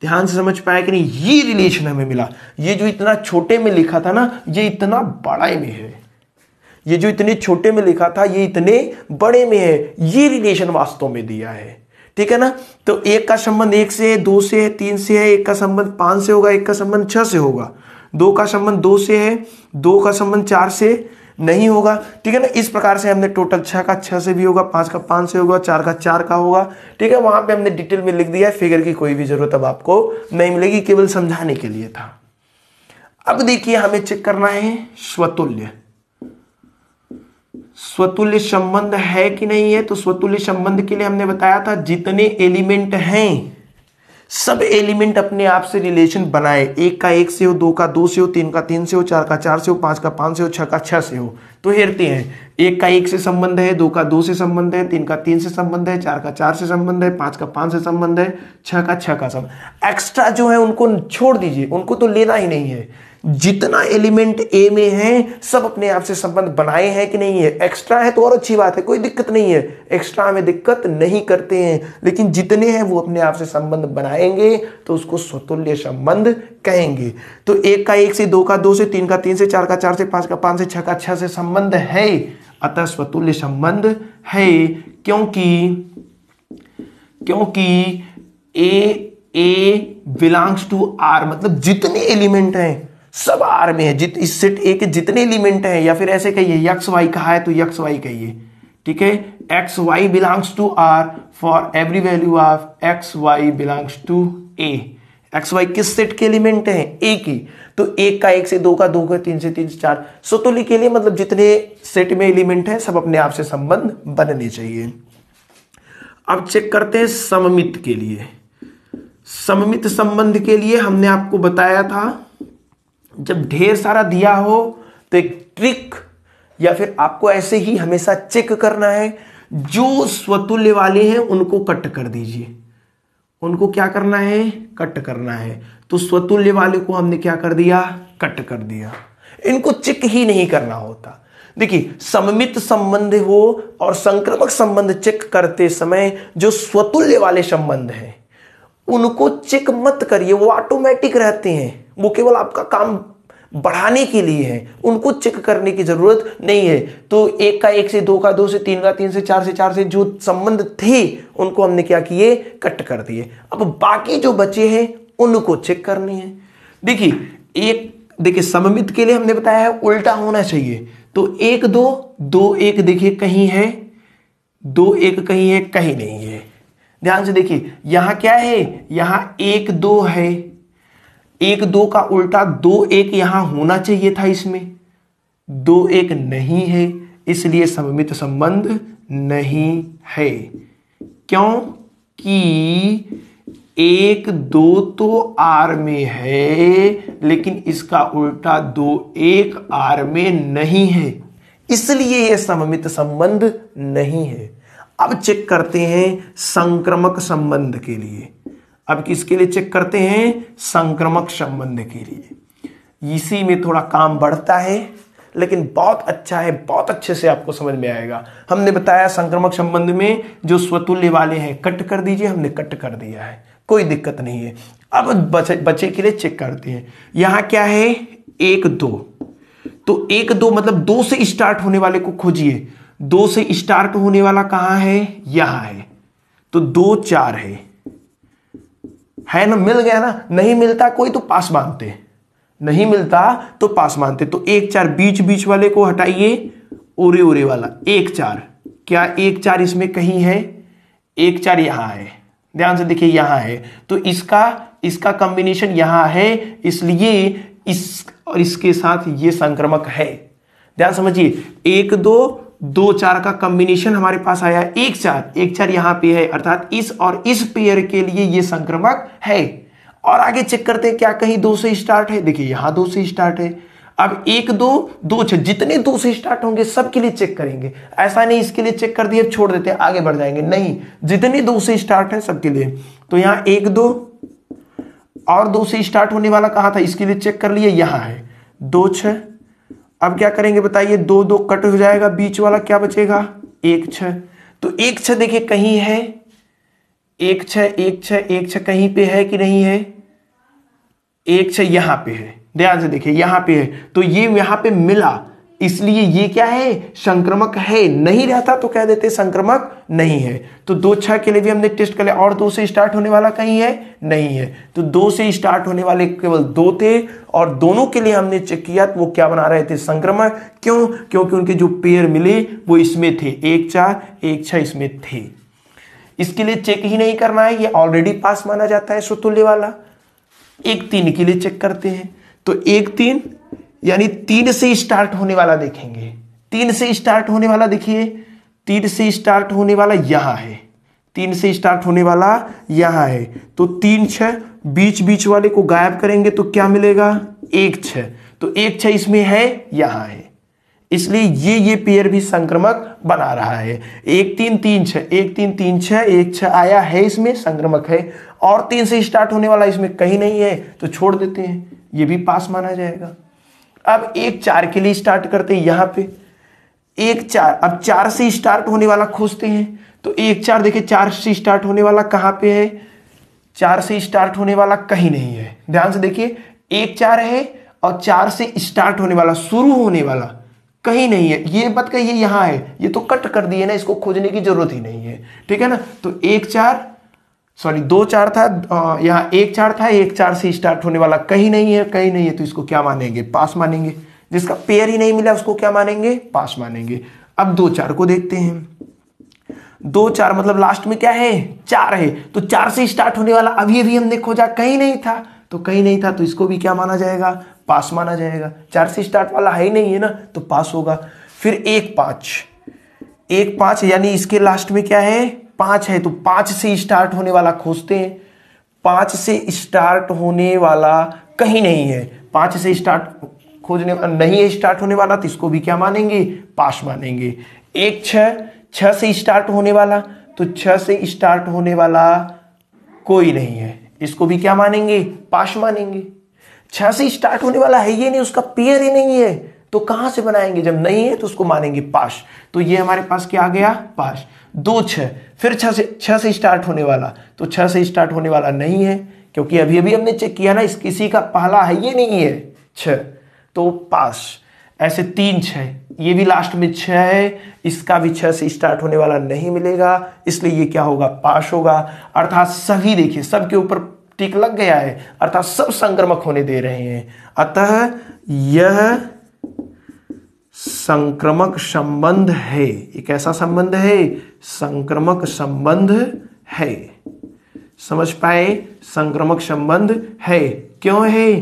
S1: ध्यान से समझ पाया कि नहीं ये रिलेशन हमें मिला ये जो इतना छोटे में लिखा था ना ये इतना बड़ा में है ये जो इतने छोटे में लिखा था ये इतने बड़े में है ये रिलेशन वास्तव में दिया है ठीक है ना तो एक का संबंध एक से है दो से है तीन से है एक का संबंध पांच से होगा एक का संबंध छह से होगा दो का संबंध दो से है दो का संबंध चार से नहीं होगा ठीक है ना इस प्रकार से हमने टोटल छह का छह से भी होगा पांच का पांच से होगा चार का चार का होगा ठीक है वहां पे हमने डिटेल में लिख दिया है फिगर की कोई भी ज़रूरत अब आपको नहीं मिलेगी केवल समझाने के लिए था अब देखिए हमें चेक करना है स्वतुल्य स्वतुल्य संबंध है कि नहीं है तो स्वतुल्य संबंध के लिए हमने बताया था जितने एलिमेंट हैं सब एलिमेंट अपने आप से रिलेशन बनाए एक का एक से हो दो का दो से हो तीन का तीन से हो चार का चार से हो पांच का पांच से हो छह का छह से हो तो हेरते हैं एक का एक से संबंध है दो का दो से संबंध है तीन का तीन से संबंध है चार का चार से संबंध है पांच का पांच से संबंध है छह का छह का संबंध एक्स्ट्रा जो है उनको छोड़ दीजिए उनको तो लेना ही नहीं है जितना एलिमेंट ए में है सब अपने आप से संबंध बनाए हैं कि नहीं है एक्स्ट्रा है तो और अच्छी बात है कोई दिक्कत नहीं है एक्स्ट्रा में दिक्कत नहीं करते हैं लेकिन जितने हैं वो अपने आप से संबंध बनाएंगे तो उसको स्वतुल्य संबंध कहेंगे तो एक का एक से दो का दो से तीन का तीन से चार का चार से पांच का पांच से छ का छह से संबंध है अतः स्वतुल्य संबंध है क्योंकि क्योंकि A A belongs to R मतलब जितने एलिमेंट हैं सब आर में है जित इस सेट ए के जितने एलिमेंट हैं या फिर ऐसे कहिए यक्स वाई कहा है तो यक्स वाई कहिए ठीक है x y belongs to R for every value of x y belongs to A x y किस सेट के एलिमेंट हैं ए की तो एक का एक से दो का दो का तीन से तीन से चार तो के लिए मतलब जितने सेट में एलिमेंट हैं सब अपने आप से संबंध बनने चाहिए अब चेक करते हैं सममित के लिए सममित संबंध के लिए हमने आपको बताया था जब ढेर सारा दिया हो तो एक ट्रिक या फिर आपको ऐसे ही हमेशा चेक करना है जो स्वतुल्य वाले हैं उनको कट कर दीजिए उनको क्या करना है कट करना है तो स्वतुल्य वाले को हमने क्या कर दिया कट कर दिया इनको चेक ही नहीं करना होता देखिए सममित संबंध हो और संक्रमक संबंध चेक करते समय जो स्वतुल्य वाले संबंध हैं उनको चेक मत करिए वो ऑटोमेटिक रहते हैं वो केवल आपका काम बढ़ाने के लिए है उनको चेक करने की ज़रूरत नहीं है तो एक का एक से दो का दो से तीन का तीन से चार से चार से जो संबंध थे उनको हमने क्या किए कट कर दिए अब बाकी जो बचे हैं उनको चेक करने हैं देखिए एक देखिए सममित के लिए हमने बताया है उल्टा होना चाहिए तो एक दो दो एक देखिए कहीं है दो एक कहीं है कहीं नहीं है ध्यान से देखिए यहां क्या है यहां एक दो है एक दो का उल्टा दो एक यहां होना चाहिए था इसमें दो एक नहीं है इसलिए सममित संबंध नहीं है क्योंकि एक दो तो आर में है लेकिन इसका उल्टा दो एक आर में नहीं है इसलिए यह सममित संबंध नहीं है अब चेक करते हैं संक्रमक संबंध के लिए अब किसके लिए चेक करते हैं संक्रमक संबंध के लिए इसी में थोड़ा काम बढ़ता है लेकिन बहुत अच्छा है बहुत अच्छे से आपको समझ में आएगा हमने बताया संक्रमक संबंध में जो स्वतुल्य वाले हैं कट कर दीजिए हमने कट कर दिया है कोई दिक्कत नहीं है अब बचे बचे के लिए चेक करते हैं यहां क्या है एक दो तो एक दो मतलब दो से स्टार्ट होने वाले को खोजिए दो से स्टार्ट होने वाला कहां है यहां है तो दो चार है है ना मिल गया ना नहीं मिलता कोई तो पास मानते नहीं मिलता तो पास मानते तो एक चार बीच बीच वाले को हटाइए ओरे ओरे वाला एक चार क्या एक चार इसमें कहीं है एक चार यहां है ध्यान से देखिए यहां है तो इसका इसका कॉम्बिनेशन यहां है इसलिए इस और इसके साथ ये संक्रमक है ध्यान समझिए एक दो दो चार का कॉम्बिनेशन हमारे पास आया एक चार एक चार यहां पे है अर्थात इस और इस पेयर के लिए ये संक्रमक है और आगे चेक करते हैं क्या कहीं दो से स्टार्ट है देखिए यहां दो से स्टार्ट है अब एक दो दो छह जितने दो से स्टार्ट होंगे सबके लिए चेक करेंगे ऐसा नहीं इसके लिए चेक कर दिया छोड़ देते हैं आगे बढ़ जाएंगे नहीं जितने दो से स्टार्ट है सबके लिए तो यहां एक दो और दो से स्टार्ट होने वाला कहा था इसके लिए चेक कर लिए यहां है दो छह अब क्या करेंगे बताइए दो दो कट हो जाएगा बीच वाला क्या बचेगा एक छ तो एक छ देखिए कहीं है एक छ एक छ एक छ कहीं पे है कि नहीं है एक छ यहां पे है ध्यान से देखिए यहां पे है तो ये यहां पे मिला इसलिए ये क्या है संक्रमक है नहीं रहता तो कह देते संक्रमक नहीं है तो दो छह के लिए भी हमने टेस्ट कर लिया और दो से स्टार्ट होने वाला कहीं है नहीं है तो दो से स्टार्ट होने वाले केवल दो थे और दोनों के लिए हमने चेक किया तो वो क्या बना रहे थे संक्रमक क्यों क्योंकि उनके जो पेयर मिले वो इसमें थे एक चार एक छह इसमें थे इसके लिए चेक ही नहीं करना है ये ऑलरेडी पास माना जाता है सुतुल्य वाला एक तीन के लिए चेक करते हैं तो एक तीन यानी तीन से स्टार्ट होने वाला देखेंगे तीन से स्टार्ट होने वाला देखिए तीन से स्टार्ट होने वाला यहां है तीन से स्टार्ट होने वाला यहां है तो तीन छः बीच बीच वाले को गायब करेंगे तो क्या मिलेगा एक छः तो एक छः इसमें है यहां है इसलिए ये ये पेयर भी संक्रमक बना रहा है एक तीन तीन छः एक तीन तीन छः एक छः आया है इसमें संक्रमक है और तीन से स्टार्ट होने वाला इसमें कहीं नहीं है तो छोड़ देते हैं ये भी पास माना जाएगा अब एक चार के लिए स्टार्ट करते हैं यहां पे एक चार अब चार से स्टार्ट होने वाला खोजते हैं तो एक चार देखिए चार से स्टार्ट होने वाला कहां पे है चार से स्टार्ट होने वाला कहीं नहीं है ध्यान से देखिए एक चार है और चार से स्टार्ट होने वाला शुरू होने वाला कहीं नहीं है ये मत कहिए यहां है ये तो कट कर दिए ना इसको खोजने की जरूरत ही नहीं है ठीक है ना तो एक चार सॉरी दो चार था यहाँ एक चार था एक चार से स्टार्ट होने वाला कहीं नहीं है कहीं नहीं है तो इसको क्या मानेंगे पास मानेंगे जिसका पेयर ही नहीं मिला उसको क्या मानेंगे पास मानेंगे अब दो चार को देखते हैं दो चार मतलब लास्ट में क्या है चार है तो चार से स्टार्ट होने वाला अभी अभी हमने खोजा कहीं नहीं था तो कहीं नहीं था तो इसको भी क्या माना जाएगा पास माना जाएगा चार से स्टार्ट वाला है ही नहीं है ना तो पास होगा फिर एक पांच एक पांच यानी इसके लास्ट में क्या है पांच है तो पांच से स्टार्ट होने वाला खोजते हैं पांच से स्टार्ट होने वाला कहीं नहीं है पांच से स्टार्ट खोजने नहीं है स्टार्ट होने वाला तो इसको भी क्या मानेंगे पास मानेंगे एक छः छह से स्टार्ट होने वाला तो छः से स्टार्ट होने वाला कोई नहीं है इसको भी क्या मानेंगे पास मानेंगे छह से स्टार्ट होने वाला है ये नहीं उसका पेयर ही नहीं है तो कहां से बनाएंगे जब नहीं है तो उसको मानेंगे पाश तो ये हमारे पास क्या आ गया पाश दो छ फिर छः से छः से स्टार्ट होने वाला तो छः से स्टार्ट होने वाला नहीं है क्योंकि अभी अभी हमने चेक किया ना इस किसी का पहला है ये नहीं है छ तो पास ऐसे तीन छ ये भी लास्ट में छः है इसका भी छह से स्टार्ट होने वाला नहीं मिलेगा इसलिए ये क्या होगा पास होगा अर्थात सभी देखिए सबके ऊपर टिक लग गया है अर्थात सब संक्रमक होने दे रहे हैं अतः यह संक्रमक संबंध है एक ऐसा संबंध है संक्रमक संबंध है समझ पाए संक्रमक संबंध है क्यों है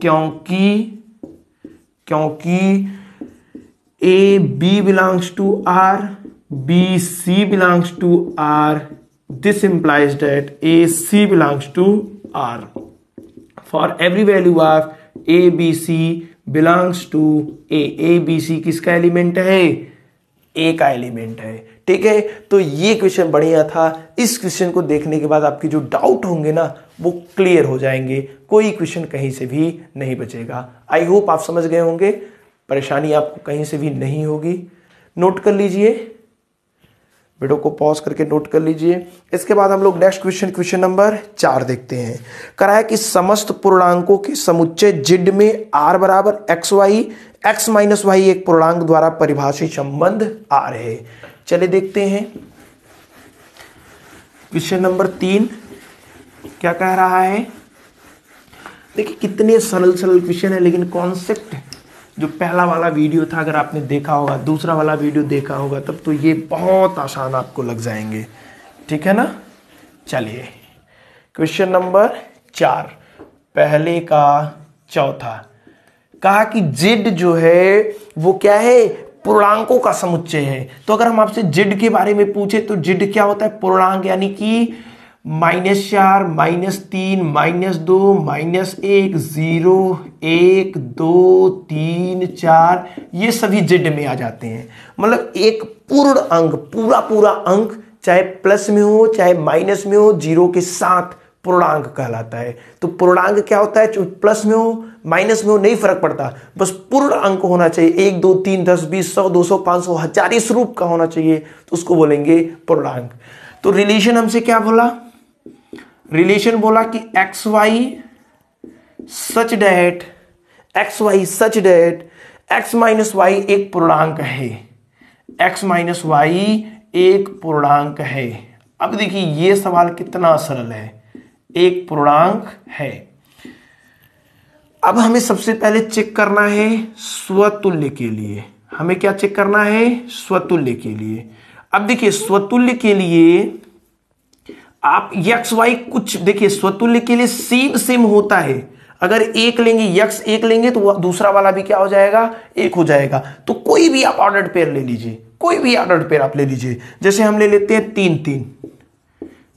S1: क्योंकि क्योंकि A B belongs to R B C belongs to R this implies that A C belongs to R for every value of A B C belongs to A A B C किसका एलिमेंट है ए का एलिमेंट है ठीक है तो ये क्वेश्चन बढ़िया था इस क्वेश्चन को देखने के बाद आपके जो डाउट होंगे ना वो क्लियर हो जाएंगे कोई क्वेश्चन कहीं से भी नहीं बचेगा आई होप आप समझ गए होंगे परेशानी आपको कहीं से भी नहीं होगी नोट कर लीजिए वीडियो को पॉज करके नोट कर लीजिए इसके बाद हम लोग नेक्स्ट क्वेश्चन क्वेश्चन नंबर चार देखते हैं कराया कि समस्त पूर्णांकों के समुच्चय जिड में आर बराबर x y x minus y एक पूर्णांक द्वारा परिभाषित संबंध आ रहे चले देखते हैं क्वेश्चन नंबर तीन क्या कह रहा है देखिए कितने सरल सरल क्वेश्चन है लेकिन कॉन्सेप्ट जो पहला वाला वीडियो था अगर आपने देखा होगा दूसरा वाला वीडियो देखा होगा तब तो ये बहुत आसान आपको लग जाएंगे ठीक है ना चलिए क्वेश्चन नंबर चार पहले का चौथा कहा कि जिड जो है वो क्या है पूर्णांकों का समुच्चय है तो अगर हम आपसे जिड के बारे में पूछे तो जिड क्या होता है पूर्णांक यानी कि माइनस चार माइनस तीन माइनस दो माइनस एक ज़ीरो एक दो तीन चार ये सभी जेड में आ जाते हैं मतलब एक पूर्ण अंक पूरा पूरा अंक चाहे प्लस में हो चाहे माइनस में हो जीरो के साथ पूर्णांक कहलाता है तो पूर्णांक क्या होता है प्लस में हो माइनस में हो नहीं फर्क पड़ता बस पूर्ण अंक होना चाहिए एक दो तीन दस बीस सौ दो सौ पांच सौ हजार इस रूप का होना चाहिए तो उसको बोलेंगे पूर्णांक तो रिलेशन हमसे क्या बोला रिलेशन बोला कि x y such that x y such that x minus y एक पूर्णांक है एक्स माइनस वाई एक पूर्णांक है अब देखिए ये सवाल कितना सरल है एक पूर्णांक है अब हमें सबसे पहले चेक करना है स्वतुल्य के लिए हमें क्या चेक करना है स्वतुल्य के लिए अब देखिए स्वतुल्य के लिए आप यक्स वाई कुछ देखिए स्वतुल्य के लिए सेम सेम होता है अगर एक लेंगे यक्स एक लेंगे तो दूसरा वाला भी क्या हो जाएगा एक हो जाएगा तो कोई भी आप ऑर्डर पेयर ले लीजिए कोई भी ऑर्डर पेयर आप ले लीजिए जैसे हम ले लेते हैं तीन तीन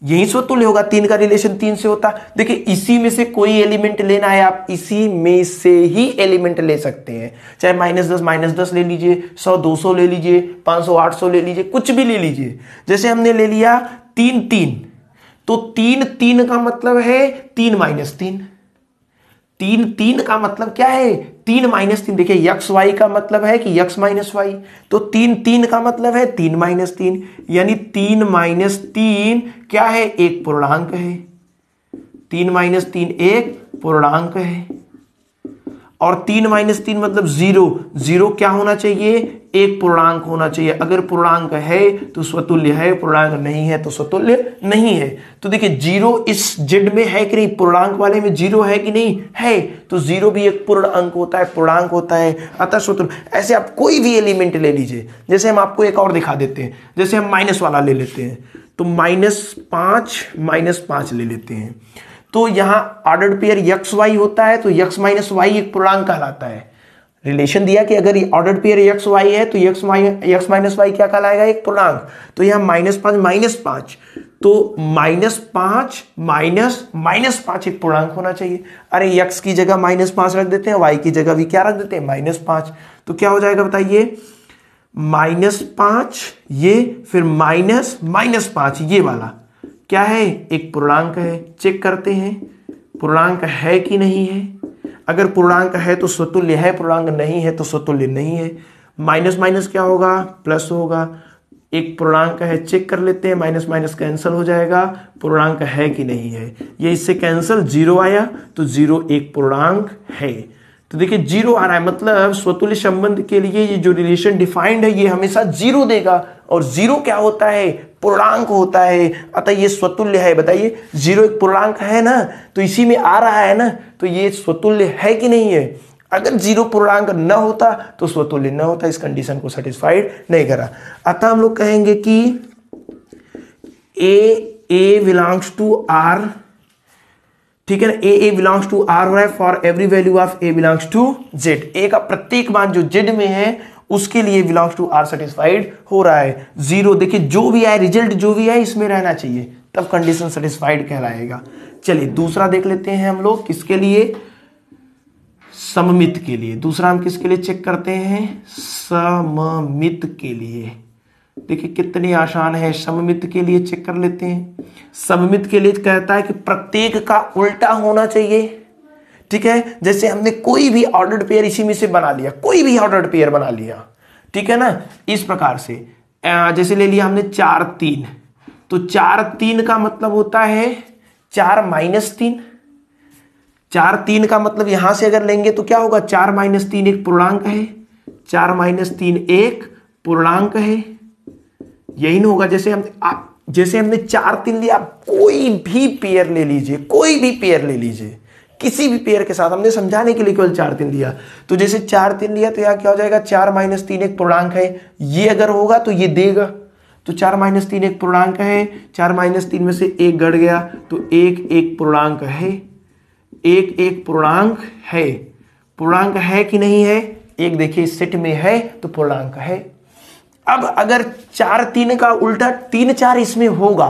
S1: यही स्वतुल्य होगा तीन का रिलेशन तीन से होता देखिए इसी में से कोई एलिमेंट लेना है आप इसी में से ही एलिमेंट ले सकते हैं चाहे माइनस दस माइनस दस ले लीजिए सौ दो सौ ले लीजिए पांच सौ आठ सौ ले लीजिए कुछ भी ले लीजिए जैसे हमने ले लिया तीन तीन तो तीन तीन का मतलब है तीन माइनस तीन तीन तीन का मतलब क्या है तीन माइनस तीन देखिए यक्स वाई का मतलब है कि यक्स माइनस वाई तो तीन तीन का मतलब है तीन माइनस तीन यानी तीन माइनस तीन क्या है एक पूर्णांक है तीन माइनस तीन एक पूर्णांक है और तीन माइनस तीन मतलब जीरो जीरो क्या होना चाहिए एक पूर्णांक होना चाहिए अगर पूर्णांक है तो स्वतुल्य है पूर्णांक नहीं है तो स्वतुल्य नहीं है तो देखिए जीरो इस जेड में है कि नहीं पूर्णांक वाले में जीरो है कि नहीं है तो जीरो भी एक पूर्ण अंक होता है पूर्णांक होता है अतः स्वतुल्य ऐसे आप कोई भी एलिमेंट ले लीजिए जैसे हम आपको एक और दिखा देते हैं जैसे हम माइनस वाला ले लेते हैं तो माइनस पांच माइनस पांच ले लेते हैं तो यहां ऑर्डर पेयर यक्स वाई होता है तो यक्स माइनस वाई एक पूर्णांक कहलाता है रिलेशन दिया कि अगर ऑर्डर पेयर यक्स वाई है तो x minus x minus y क्या कहलाएगा एक पूर्णांक तो यहां माइनस पांच माइनस पांच तो माइनस पांच माइनस माइनस पांच एक पूर्णांक होना चाहिए अरे यक्स की जगह माइनस पांच रख देते हैं वाई की जगह भी क्या रख देते हैं माइनस पांच तो क्या हो जाएगा बताइए माइनस पांच ये फिर माइनस माइनस पांच ये वाला क्या है एक पूर्णांक है चेक करते हैं पूर्णांक है कि नहीं है अगर पूर्णांक है तो स्वतुल्य है पूर्णांक नहीं है तो स्वतुल्य नहीं है माइनस माइनस क्या होगा प्लस होगा एक पूर्णांक है चेक कर लेते हैं माइनस माइनस कैंसिल हो जाएगा पूर्णांक है कि नहीं है ये इससे कैंसिल जीरो आया तो जीरो एक पूर्णांक है तो देखिए जीरो आ रहा है मतलब स्वतुल्य संबंध के लिए ये जो रिलेशन डिफाइंड है ये हमेशा जीरो देगा और जीरो क्या होता है पूर्णांक होता है अतः ये स्वतुल्य है बताइए जीरो एक पूर्णांक है ना तो इसी में आ रहा है ना तो ये स्वतुल्य है कि नहीं है अगर जीरो पूर्णांक न होता तो स्वतुल्य न होता इस कंडीशन को सेटिस्फाइड नहीं करा अतः हम लोग कहेंगे कि A A belongs to R ठीक है ना A A belongs to R है for every value of A belongs to Z A का प्रत्येक मान जो जेड में है उसके लिए बिलोंग्स टू आर सेटिस्फाइड हो रहा है जीरो देखिए जो भी आए रिजल्ट जो भी आए इसमें रहना चाहिए तब कंडीशन सेटिस्फाइड कहलाएगा चलिए दूसरा देख लेते हैं हम लोग किसके लिए सममित के लिए दूसरा हम किसके लिए चेक करते हैं सममित के लिए देखिए कितनी आसान है सममित के लिए चेक कर लेते हैं सममित के लिए कहता है कि प्रत्येक का उल्टा होना चाहिए ठीक है जैसे हमने कोई भी ऑर्डर्ड पेयर इसी में से बना लिया कोई भी ऑर्डर्ड पेयर बना लिया ठीक है ना इस प्रकार से जैसे ले लिया हमने चार तीन तो चार तीन का मतलब होता है चार माइनस तीन चार तीन का मतलब यहां से अगर लेंगे तो क्या होगा चार माइनस तीन एक पूर्णांक है चार माइनस तीन एक पूर्णांक है यही ना होगा जैसे हम आप जैसे हमने चार तीन लिया कोई भी पेयर ले लीजिए कोई भी पेयर ले लीजिए किसी भी पेयर के साथ हमने समझाने के लिए केवल चार तीन लिया तो जैसे चार तीन लिया तो यहाँ क्या हो जाएगा चार माइनस तीन एक पूर्णांक है ये अगर होगा तो ये देगा तो चार माइनस तीन एक पूर्णांक है चार माइनस तीन में से एक गढ़ गया तो एक एक पूर्णांक है एक एक पूर्णांक है पूर्णांक है कि नहीं है एक देखिए सेट में है तो पूर्णांक है अब अगर चार तीन का उल्टा तीन चार इसमें होगा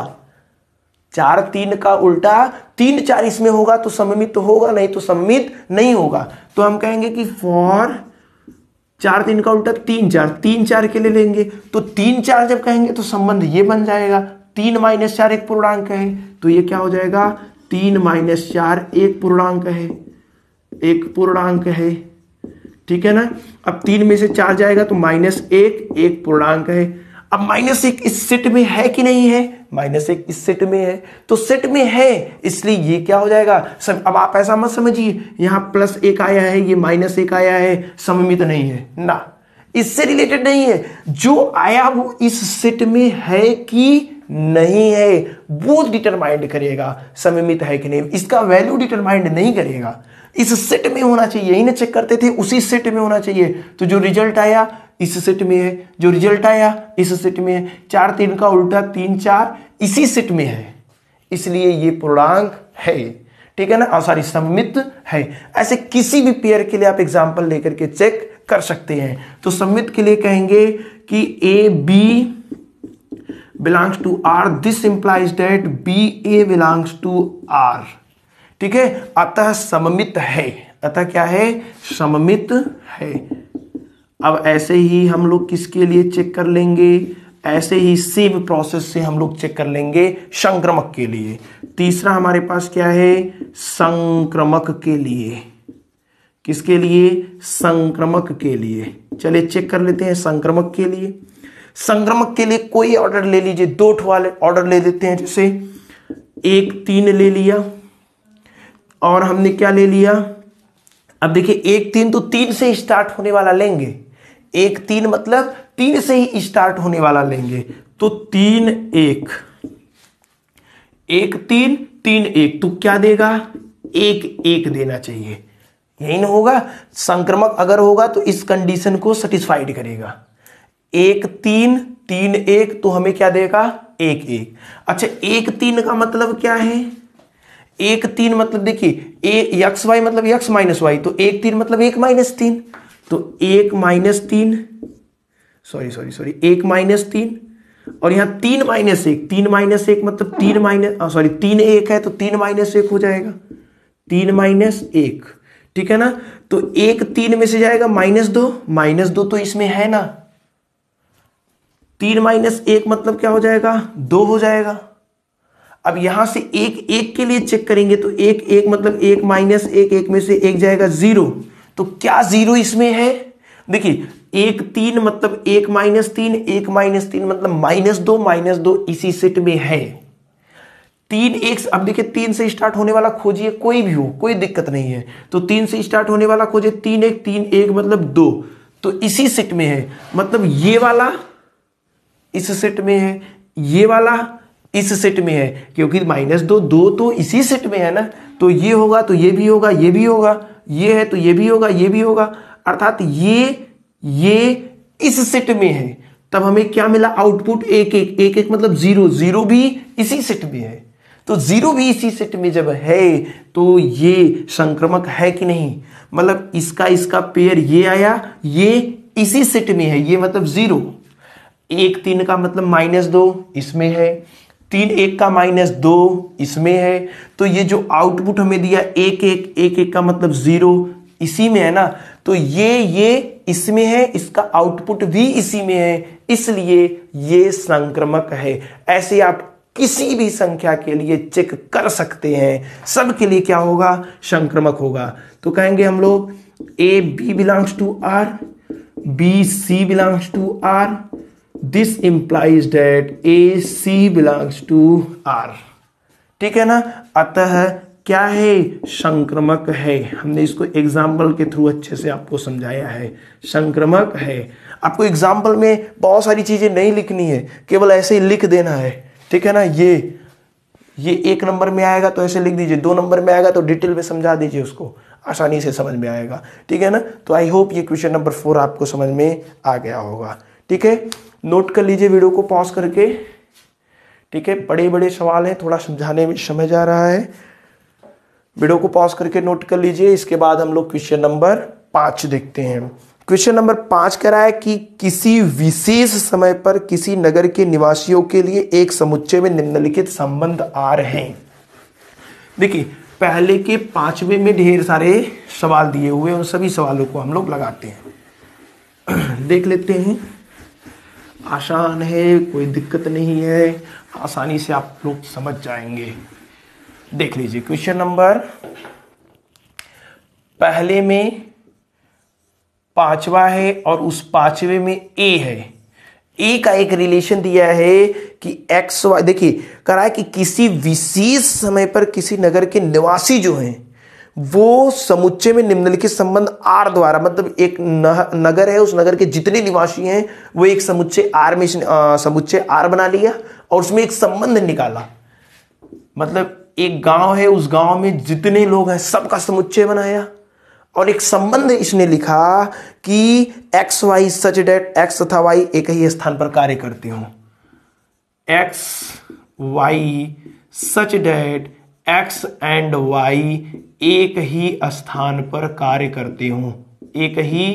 S1: चार तीन का उल्टा तीन चार इसमें होगा तो सममित तो होगा नहीं तो सममित नहीं होगा तो हम कहेंगे कि फॉर चार तीन का उल्टा तीन चार तीन चार के ले लेंगे तो तीन चार जब कहेंगे तो संबंध ये बन जाएगा तीन माइनस चार एक पूर्णांक है तो ये क्या हो जाएगा तीन माइनस चार एक पूर्णांक है एक पूर्णांक है ठीक है ना अब तीन में से चार जाएगा तो माइनस एक एक पूर्णांक है अब माइनस एक इस सेट में है कि नहीं है माइनस एक इस सेट में है तो सेट में है इसलिए ये क्या हो जाएगा सम अब आप ऐसा मत समझिए यहां प्लस एक आया है ये माइनस एक आया है सममित नहीं है ना इससे रिलेटेड नहीं है जो आया वो इस सेट में है कि नहीं है वो डिटरमाइंड करेगा सममित है कि नहीं इसका वैल्यू डिटरमाइंड नहीं करेगा इस सेट में होना चाहिए इन्हें चेक करते थे उसी सेट में होना चाहिए तो जो रिजल्ट आया इस सेट में है जो रिजल्ट आया इस सेट में है चार तीन का उल्टा तीन चार इसी सेट में है इसलिए ये पूर्णांक है ठीक है ना सॉरी सम्मित है ऐसे किसी भी पेयर के लिए आप एग्जाम्पल लेकर के चेक कर सकते हैं तो सम्मित के लिए कहेंगे कि A B belongs to R this implies that B A belongs to R ठीक है अतः सममित है अतः क्या है सममित है अब ऐसे ही हम लोग किसके लिए चेक कर लेंगे ऐसे ही सेम प्रोसेस से हम लोग चेक कर लेंगे संक्रमक के लिए तीसरा हमारे पास क्या है संक्रमक के लिए किसके लिए संक्रमक के लिए चलिए चेक कर लेते हैं संक्रमक के लिए संक्रमक के लिए कोई ऑर्डर ले लीजिए दो ऑर्डर ले लेते हैं जैसे एक तीन ले लिया और हमने क्या ले लिया अब देखिए एक तीन तो तीन से स्टार्ट होने वाला लेंगे एक तीन मतलब तीन से ही स्टार्ट होने वाला लेंगे तो तीन एक एक तीन तीन एक तो क्या देगा एक एक देना चाहिए यही ना होगा संक्रमक अगर होगा तो इस कंडीशन को सेटिस्फाइड करेगा एक तीन तीन एक तो हमें क्या देगा एक एक अच्छा एक तीन का मतलब क्या है एक तीन मतलब देखिए ए वाई मतलब यक्स माइनस वाई तो एक तीन मतलब एक माइनस तीन तो एक माइनस तीन सॉरी सॉरी सॉरी एक माइनस तीन और यहां तीन माइनस एक तीन माइनस एक मतलब तीन माइनस हाँ, सॉरी तीन एक है तो तीन माइनस एक हो जाएगा तीन माइनस एक ठीक है ना तो एक तीन में से जाएगा माइनस दो माइनस दो तो इसमें है ना तीन माइनस एक मतलब क्या हो जाएगा दो हो जाएगा अब यहां से एक एक के लिए चेक करेंगे तो एक एक मतलब एक माइनस एक एक में से एक जाएगा जीरो तो क्या जीरो इसमें है देखिए एक तीन मतलब एक माइनस तीन एक माइनस तीन मतलब माइनस दो माइनस दो इसी सेट में है तीन एक अब देखिए तीन से स्टार्ट होने वाला खोजिए कोई भी हो कोई दिक्कत नहीं है तो तीन से स्टार्ट होने वाला खोजिए तीन एक तीन एक मतलब दो तो इसी सेट में है मतलब ये वाला इस सेट में है ये वाला इस सेट में है क्योंकि माइनस दो दो तो इसी सेट में है ना तो ये होगा तो ये भी होगा ये भी होगा ये है तो ये भी होगा ये भी होगा अर्थात ये ये इस सेट में है तब हमें क्या मिला आउटपुट एक एक एक एक मतलब जीरो जीरो भी इसी सेट में है तो जीरो भी इसी सेट में जब है तो ये संक्रमक है कि नहीं मतलब इसका इसका पेयर ये आया ये इसी सेट में है ये मतलब जीरो एक तीन का मतलब माइनस दो इसमें है तीन एक का माइनस दो इसमें है तो ये जो आउटपुट हमें दिया एक एक एक एक का मतलब ज़ीरो इसी में है ना तो ये ये इसमें है इसका आउटपुट भी इसी में है इसलिए ये संक्रमक है ऐसे आप किसी भी संख्या के लिए चेक कर सकते हैं सबके लिए क्या होगा संक्रमक होगा तो कहेंगे हम लोग A B belongs to R B C belongs to R this implies that A C belongs to R ठीक है ना अतः क्या है संक्रमक है हमने इसको एग्जाम्पल के थ्रू अच्छे से आपको समझाया है संक्रमक है आपको एग्जाम्पल में बहुत सारी चीज़ें नहीं लिखनी है केवल ऐसे ही लिख देना है ठीक है ना ये ये एक नंबर में आएगा तो ऐसे लिख दीजिए दो नंबर में आएगा तो डिटेल में समझा दीजिए उसको आसानी से समझ में आएगा ठीक है ना तो आई होप ये क्वेश्चन नंबर फोर आपको समझ में आ गया होगा ठीक है नोट कर लीजिए वीडियो को पॉज करके ठीक है बड़े बड़े सवाल हैं थोड़ा समझाने में समय जा रहा है वीडियो को पॉज करके नोट कर लीजिए इसके बाद हम लोग क्वेश्चन नंबर पांच देखते हैं क्वेश्चन नंबर पांच कह रहा है कि किसी विशेष समय पर किसी नगर के निवासियों के लिए एक समुच्चय में निम्नलिखित संबंध आ रहे हैं देखिए पहले के पांचवे में ढेर सारे सवाल दिए हुए उन सभी सवालों को हम लोग लगाते हैं देख लेते हैं आसान है कोई दिक्कत नहीं है आसानी से आप लोग समझ जाएंगे देख लीजिए क्वेश्चन नंबर पहले में पांचवा है और उस पांचवे में ए है ए का एक रिलेशन दिया है कि एक्स वाई देखिए करा है कि किसी विशेष समय पर किसी नगर के निवासी जो हैं वो समुच्चय में निम्नलिखित संबंध आर द्वारा मतलब एक नगर है उस नगर के जितने निवासी हैं वो एक समुच्चय आर में समुच्चय आर बना लिया और उसमें एक संबंध निकाला मतलब एक गांव है उस गांव में जितने लोग हैं सबका समुच्चय बनाया और एक संबंध इसने लिखा कि x y such that x तथा वाई एक ही स्थान पर कार्य करते हो x y such that x and y एक ही स्थान पर कार्य करते हों एक ही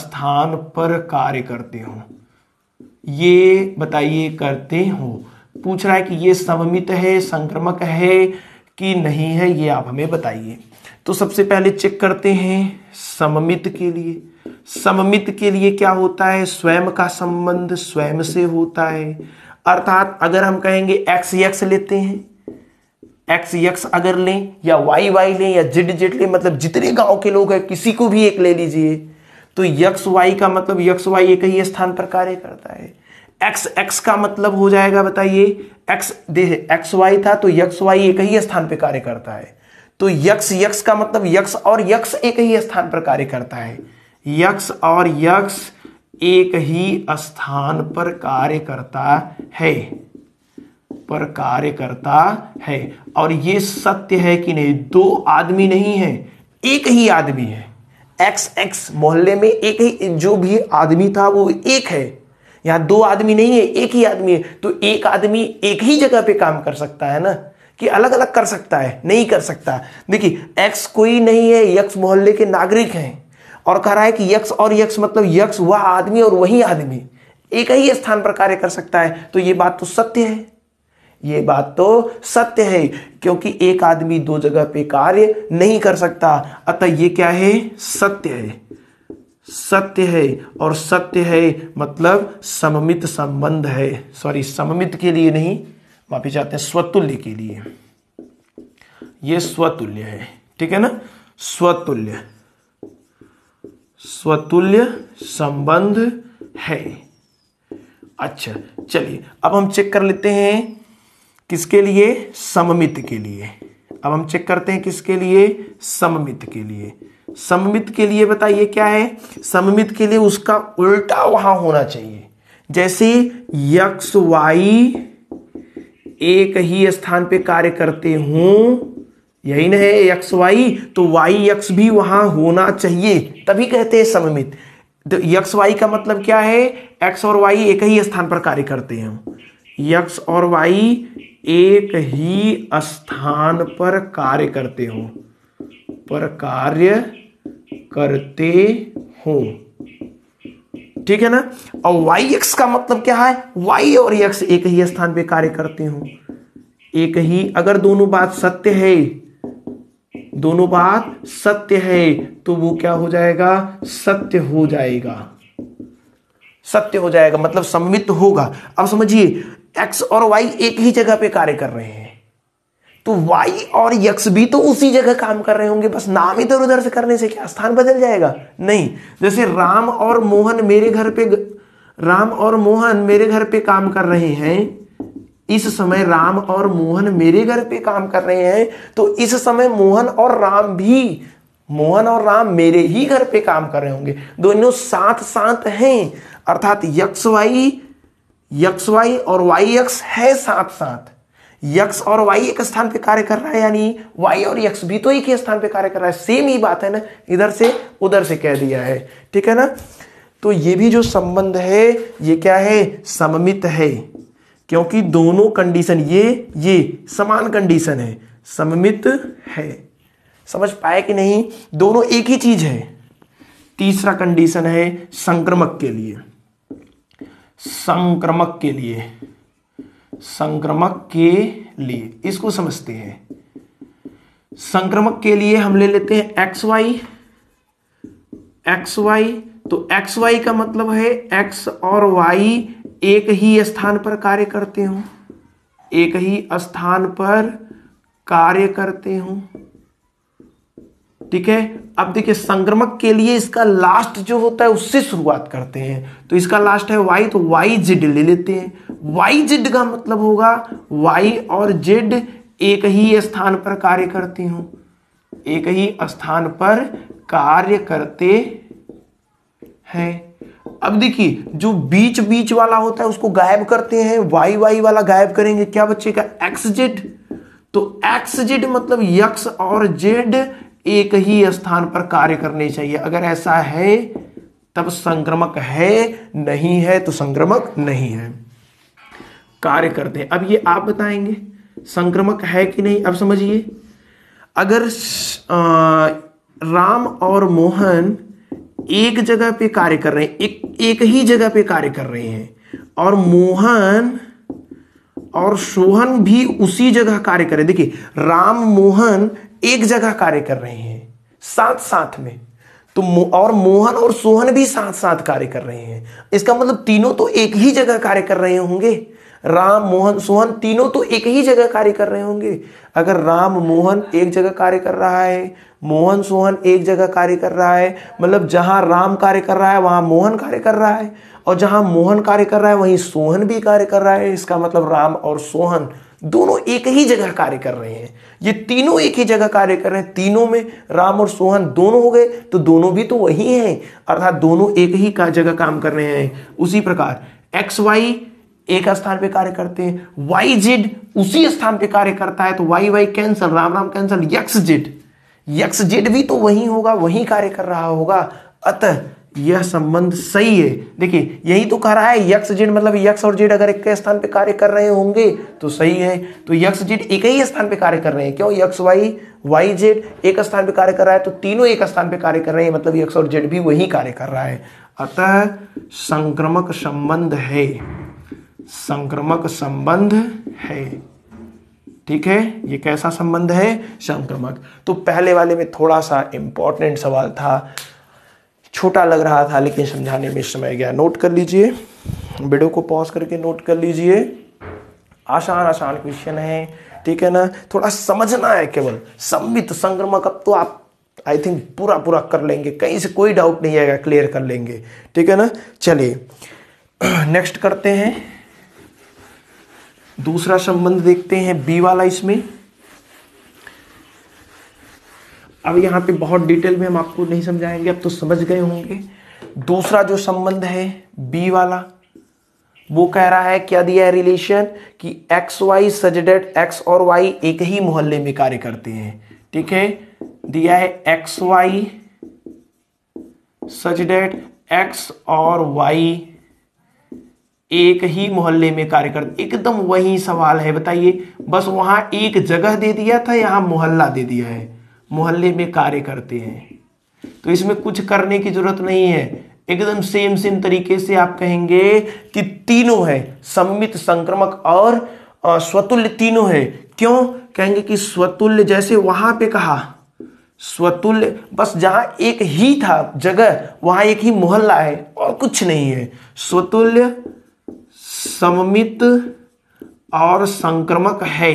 S1: स्थान पर कार्य करते हों ये बताइए करते हो पूछ रहा है कि ये सममित है संक्रमक है कि नहीं है ये आप हमें बताइए तो सबसे पहले चेक करते हैं सममित के लिए सममित के लिए क्या होता है स्वयं का संबंध स्वयं से होता है अर्थात अगर हम कहेंगे एक्स एक्स लेते हैं एक्स यक्स अगर लें या वाई वाई लें या जिड जिड लें मतलब जितने गांव के लोग हैं किसी को भी एक ले लीजिए तो यक्स वाई का मतलब यक्स वाई एक ही स्थान पर कार्य करता है एक्स एक्स का मतलब हो जाएगा बताइए एक्स एक्स वाई था तो यक्स वाई तो मतलब एक ही स्थान पर कार्य करता है तो यक्स यक्स का मतलब यक्ष और यक्ष एक ही स्थान पर कार्य करता है यक्ष और यक्ष एक ही स्थान पर कार्य करता है पर कार्य करता है और ये सत्य है कि नहीं दो आदमी नहीं है एक ही आदमी है एक्स एक्स मोहल्ले में एक ही जो भी आदमी था वो एक है यहां दो आदमी नहीं है एक ही आदमी है तो एक आदमी एक ही जगह पे काम कर सकता है ना कि अलग अलग कर सकता है नहीं कर सकता देखिए एक्स कोई नहीं है यक्स मोहल्ले के नागरिक हैं और कह रहा है कि यक्ष और यक्ष मतलब यक्ष वह आदमी और वही आदमी एक ही स्थान पर कार्य कर सकता है तो ये बात तो सत्य है ये बात तो सत्य है क्योंकि एक आदमी दो जगह पे कार्य नहीं कर सकता अतः ये क्या है सत्य है सत्य है और सत्य है मतलब सममित संबंध है सॉरी सममित के लिए नहीं माफी चाहते हैं स्वतुल्य के लिए ये स्वतुल्य है ठीक है ना स्वतुल्य स्वतुल्य संबंध है अच्छा चलिए अब हम चेक कर लेते हैं किसके लिए सममित के लिए अब हम चेक करते हैं किसके लिए सममित के लिए सममित के लिए बताइए क्या है सममित के लिए उसका उल्टा वहां होना चाहिए जैसे यक्ष वाई एक ही स्थान पे कार्य करते हों यही ना है यक्ष वाई तो वाई यक्ष भी वहां होना चाहिए तभी कहते हैं सममित तो यक्ष वाई का मतलब क्या है एक्स और वाई एक ही स्थान पर कार्य करते हैं यक्ष और वाई एक ही स्थान पर कार्य करते हो पर कार्य करते हो ठीक है ना और वाई एक्स का मतलब क्या है वाई और एक्स एक ही स्थान पे कार्य करते हो एक ही अगर दोनों बात सत्य है दोनों बात सत्य है तो वो क्या हो जाएगा सत्य हो जाएगा सत्य हो जाएगा मतलब सम्मित होगा अब समझिए एक्स और वाई एक ही जगह पे कार्य कर रहे हैं तो वाई और यक्स भी तो उसी जगह काम कर रहे होंगे बस नाम इधर उधर से करने से क्या स्थान बदल जाएगा नहीं जैसे राम और मोहन मेरे घर पे राम और मोहन मेरे घर पे काम कर रहे हैं इस समय राम और मोहन मेरे घर पे काम कर रहे हैं तो इस समय मोहन और राम भी मोहन और राम मेरे ही घर पे काम कर रहे होंगे दोनों साथ साथ हैं अर्थात यक्ष वाई यक्स वाई और वाई यक्स है साथ साथ यक्स और वाई एक स्थान पे कार्य कर रहा है यानी वाई और यक्स भी तो एक ही स्थान पे कार्य कर रहा है सेम ही बात है ना इधर से उधर से कह दिया है ठीक है ना तो ये भी जो संबंध है ये क्या है सममित है क्योंकि दोनों कंडीशन ये ये समान कंडीशन है सममित है समझ पाए कि नहीं दोनों एक ही चीज है तीसरा कंडीशन है संक्रमक के लिए संक्रमक के लिए संक्रमक के लिए इसको समझते हैं संक्रमक के लिए हम ले लेते हैं एक्स वाई एक्स वाई तो एक्स वाई का मतलब है एक्स और वाई एक ही स्थान पर कार्य करते हो एक ही स्थान पर कार्य करते हूं ठीक है अब देखिए संक्रमक के लिए इसका लास्ट जो होता है उससे शुरुआत करते हैं तो इसका लास्ट है वाई तो वाई जेड ले लेते हैं वाई जेड का मतलब होगा वाई और जेड एक ही स्थान पर कार्य करती हूं एक ही स्थान पर कार्य करते हैं अब देखिए जो बीच बीच वाला होता है उसको गायब करते हैं वाई वाई वाला गायब करेंगे क्या बच्चे का एक्स जेड तो एक्स जेड मतलब यक्स और जेड एक ही स्थान पर कार्य करने चाहिए अगर ऐसा है तब संक्रमक है नहीं है तो संक्रमक नहीं है कार्य करते हैं अब ये आप बताएंगे संक्रमक है कि नहीं अब समझिए अगर राम और मोहन एक जगह पे कार्य कर रहे हैं एक एक ही जगह पे कार्य कर रहे हैं और मोहन और सोहन भी उसी जगह कार्य कर हैं देखिए राम मोहन एक जगह कार्य कर रहे हैं साथ साथ में तो और मोहन और सोहन भी साथ साथ कार्य कर रहे हैं इसका मतलब तीनों तो एक ही जगह कार्य कर रहे होंगे राम मोहन सोहन तीनों तो एक ही जगह कार्य कर रहे होंगे अगर राम मोहन एक जगह कार्य कर रहा है मोहन सोहन एक जगह कार्य कर रहा है मतलब जहां राम कार्य कर रहा है वहां मोहन कार्य कर रहा है और जहां मोहन कार्य कर रहा है वहीं सोहन भी कार्य कर रहा है इसका मतलब राम और सोहन दोनों एक ही जगह कार्य कर रहे हैं ये तीनों एक ही जगह कार्य कर रहे हैं तीनों में राम और सोहन दोनों हो गए तो दोनों भी तो वही हैं अर्थात दोनों एक ही का जगह काम कर रहे हैं उसी प्रकार एक्स वाई एक स्थान पे कार्य करते हैं वाई जेड उसी स्थान पे कार्य करता है तो वाई वाई कैंसल राम राम cancel x z x z भी तो वही होगा वही कार्य कर रहा होगा अतः यह संबंध सही है देखिए यही तो कह रहा है यक्ष जेड मतलब यक्ष और जेड अगर एक स्थान पर कार्य कर रहे होंगे तो सही है तो यक्ष जेड एक ही स्थान पर कार्य कर रहे हैं क्यों यक्ष वाई वाई जेड एक स्थान पर कार्य कर रहा है तो तीनों एक स्थान पर कार्य कर रहे हैं मतलब यक्ष और जेड भी वही कार्य कर रहा है अतः संक्रमक संबंध है संक्रमक संबंध है ठीक है ये कैसा संबंध है संक्रमक तो पहले वाले में थोड़ा सा इंपॉर्टेंट सवाल था छोटा लग रहा था लेकिन समझाने में समय गया नोट कर लीजिए वीडियो को पॉज करके नोट कर लीजिए आसान आसान क्वेश्चन है ठीक है ना थोड़ा समझना है केवल संबित संक्रमक अब तो आप आई थिंक पूरा पूरा कर लेंगे कहीं से कोई डाउट नहीं आएगा क्लियर कर लेंगे ठीक है ना चलिए नेक्स्ट करते हैं दूसरा संबंध देखते हैं बी वाला इसमें अब यहाँ पे बहुत डिटेल में हम आपको नहीं समझाएंगे अब तो समझ गए होंगे दूसरा जो संबंध है बी वाला वो कह रहा है क्या दिया है रिलेशन कि एक्स वाई सजडेट एक्स और वाई एक ही मोहल्ले में कार्य करते हैं ठीक है दिया है एक्स वाई सजडेट एक्स और वाई एक ही मोहल्ले में कार्य करते एकदम वही सवाल है बताइए बस वहां एक जगह दे दिया था यहां मोहल्ला दे दिया है मोहल्ले में कार्य करते हैं तो इसमें कुछ करने की जरूरत नहीं है एकदम सेम सेम तरीके से आप कहेंगे कि तीनों है सम्मित संक्रमक और स्वतुल्य तीनों है क्यों कहेंगे कि स्वतुल्य जैसे वहां पे कहा स्वतुल्य बस जहां एक ही था जगह वहां एक ही मोहल्ला है और कुछ नहीं है स्वतुल्य सममित और संक्रमक है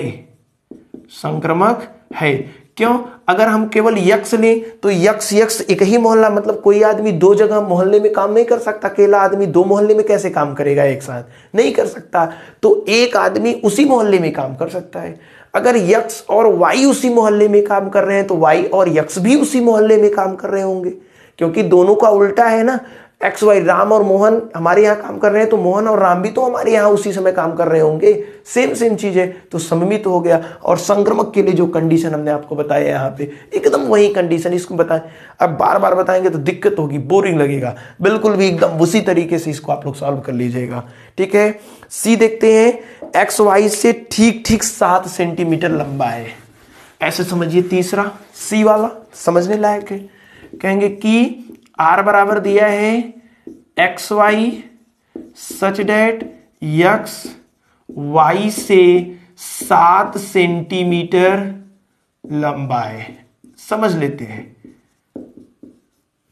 S1: संक्रमक है क्यों अगर हम केवल यक्ष लें तो यक्ष यक्ष एक ही मोहल्ला मतलब कोई आदमी दो जगह मोहल्ले में काम नहीं कर सकता अकेला आदमी दो मोहल्ले में कैसे काम करेगा एक साथ नहीं कर सकता तो एक आदमी उसी मोहल्ले में काम कर सकता है अगर यक्ष और वाई उसी मोहल्ले में काम कर रहे हैं तो वाई और यक्ष भी उसी मोहल्ले में काम कर रहे होंगे क्योंकि दोनों का उल्टा है ना एक्स वाई राम और मोहन हमारे यहाँ काम कर रहे हैं तो मोहन और राम भी तो हमारे यहाँ उसी समय काम कर रहे होंगे सेम सेम चीज है तो सममित हो गया और संक्रमक के लिए जो कंडीशन हमने आपको बताया यहाँ पे एकदम वही कंडीशन इसको बताएं अब बार बार बताएंगे तो दिक्कत होगी बोरिंग लगेगा बिल्कुल भी एकदम उसी तरीके से इसको आप लोग सॉल्व कर लीजिएगा ठीक है सी देखते हैं एक्स वाई से ठीक ठीक सात सेंटीमीटर लंबा है ऐसे समझिए तीसरा सी वाला समझने लायक है कहेंगे कि आर बराबर दिया है x y such that x y से सात सेंटीमीटर लंबा है समझ लेते हैं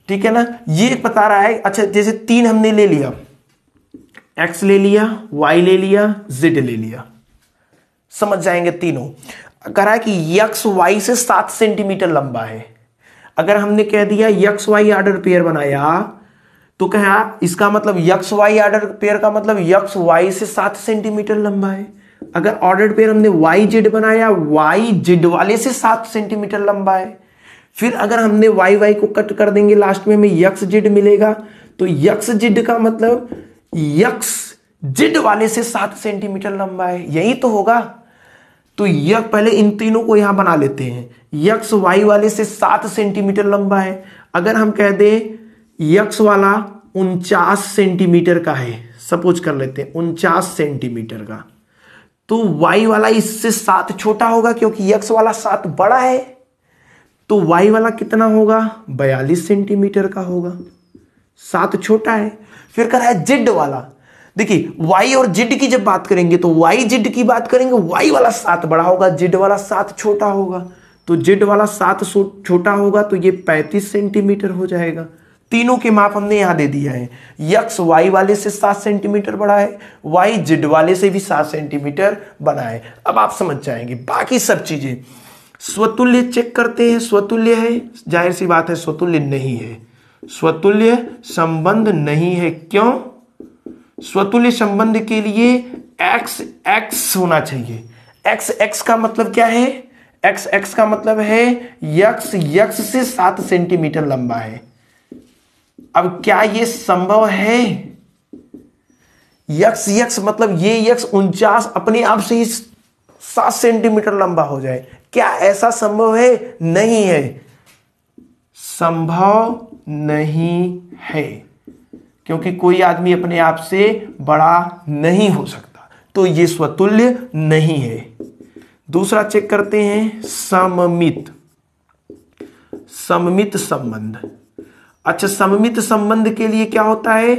S1: ठीक है ना ये बता रहा है अच्छा जैसे तीन हमने ले लिया एक्स ले लिया वाई ले लिया जेड ले लिया समझ जाएंगे तीनों कह रहा है कि यक्स वाई से सात सेंटीमीटर लंबा है अगर हमने कह दिया यक्स वाई आर्डर पेयर बनाया तो कहा इसका मतलब यक्स वाई आर्डर पेयर का मतलब यक्स वाई से सात सेंटीमीटर लंबा है अगर ऑर्डर पेयर हमने वाई जेड बनाया वाई जेड वाले से सात सेंटीमीटर लंबा है फिर अगर हमने वाई वाई को कट कर देंगे लास्ट में हमें यक्स जेड मिलेगा तो यक्स जिड का मतलब यक्स जिड वाले से सात सेंटीमीटर लंबा है यही तो होगा तो यक पहले इन तीनों को यहां बना लेते हैं यक्स वाई वाले से सात सेंटीमीटर लंबा है अगर हम कह दें यक्स वाला उनचास सेंटीमीटर का है सपोज कर लेते हैं उनचास सेंटीमीटर का तो वाई वाला इससे सात छोटा होगा क्योंकि यक्स वाला सात बड़ा है तो वाई वाला कितना होगा बयालीस सेंटीमीटर का होगा सात छोटा है फिर कह रहा है जिड वाला देखिए वाई और जिड की जब बात करेंगे तो वाई जिड की बात करेंगे y वाला सात बड़ा होगा जिड वाला सात छोटा होगा तो जिड वाला सात छोटा होगा तो ये पैंतीस सेंटीमीटर हो जाएगा तीनों के माप हमने यहां दे दिया है यक्स वाई वाले से सात सेंटीमीटर बड़ा है वाई जिड वाले से भी सात सेंटीमीटर बड़ा है अब आप समझ जाएंगे बाकी सब चीजें स्वतुल्य चेक करते हैं स्वतुल्य है जाहिर सी बात है स्वतुल्य नहीं है स्वतुल्य संबंध नहीं है क्यों स्वतुल्य संबंध के लिए एक्स एक्स होना चाहिए एक्स एक्स का मतलब क्या है एक्स एक्स का मतलब है यक्स यक्स से सात सेंटीमीटर लंबा है अब क्या यह संभव है यक्स यक्स मतलब ये यक्स उनचास अपने आप से ही सात सेंटीमीटर लंबा हो जाए क्या ऐसा संभव है नहीं है संभव नहीं है क्योंकि कोई आदमी अपने आप से बड़ा नहीं हो सकता तो ये स्वतुल्य नहीं है दूसरा चेक करते हैं सममित सममित संबंध अच्छा सममित संबंध के लिए क्या होता है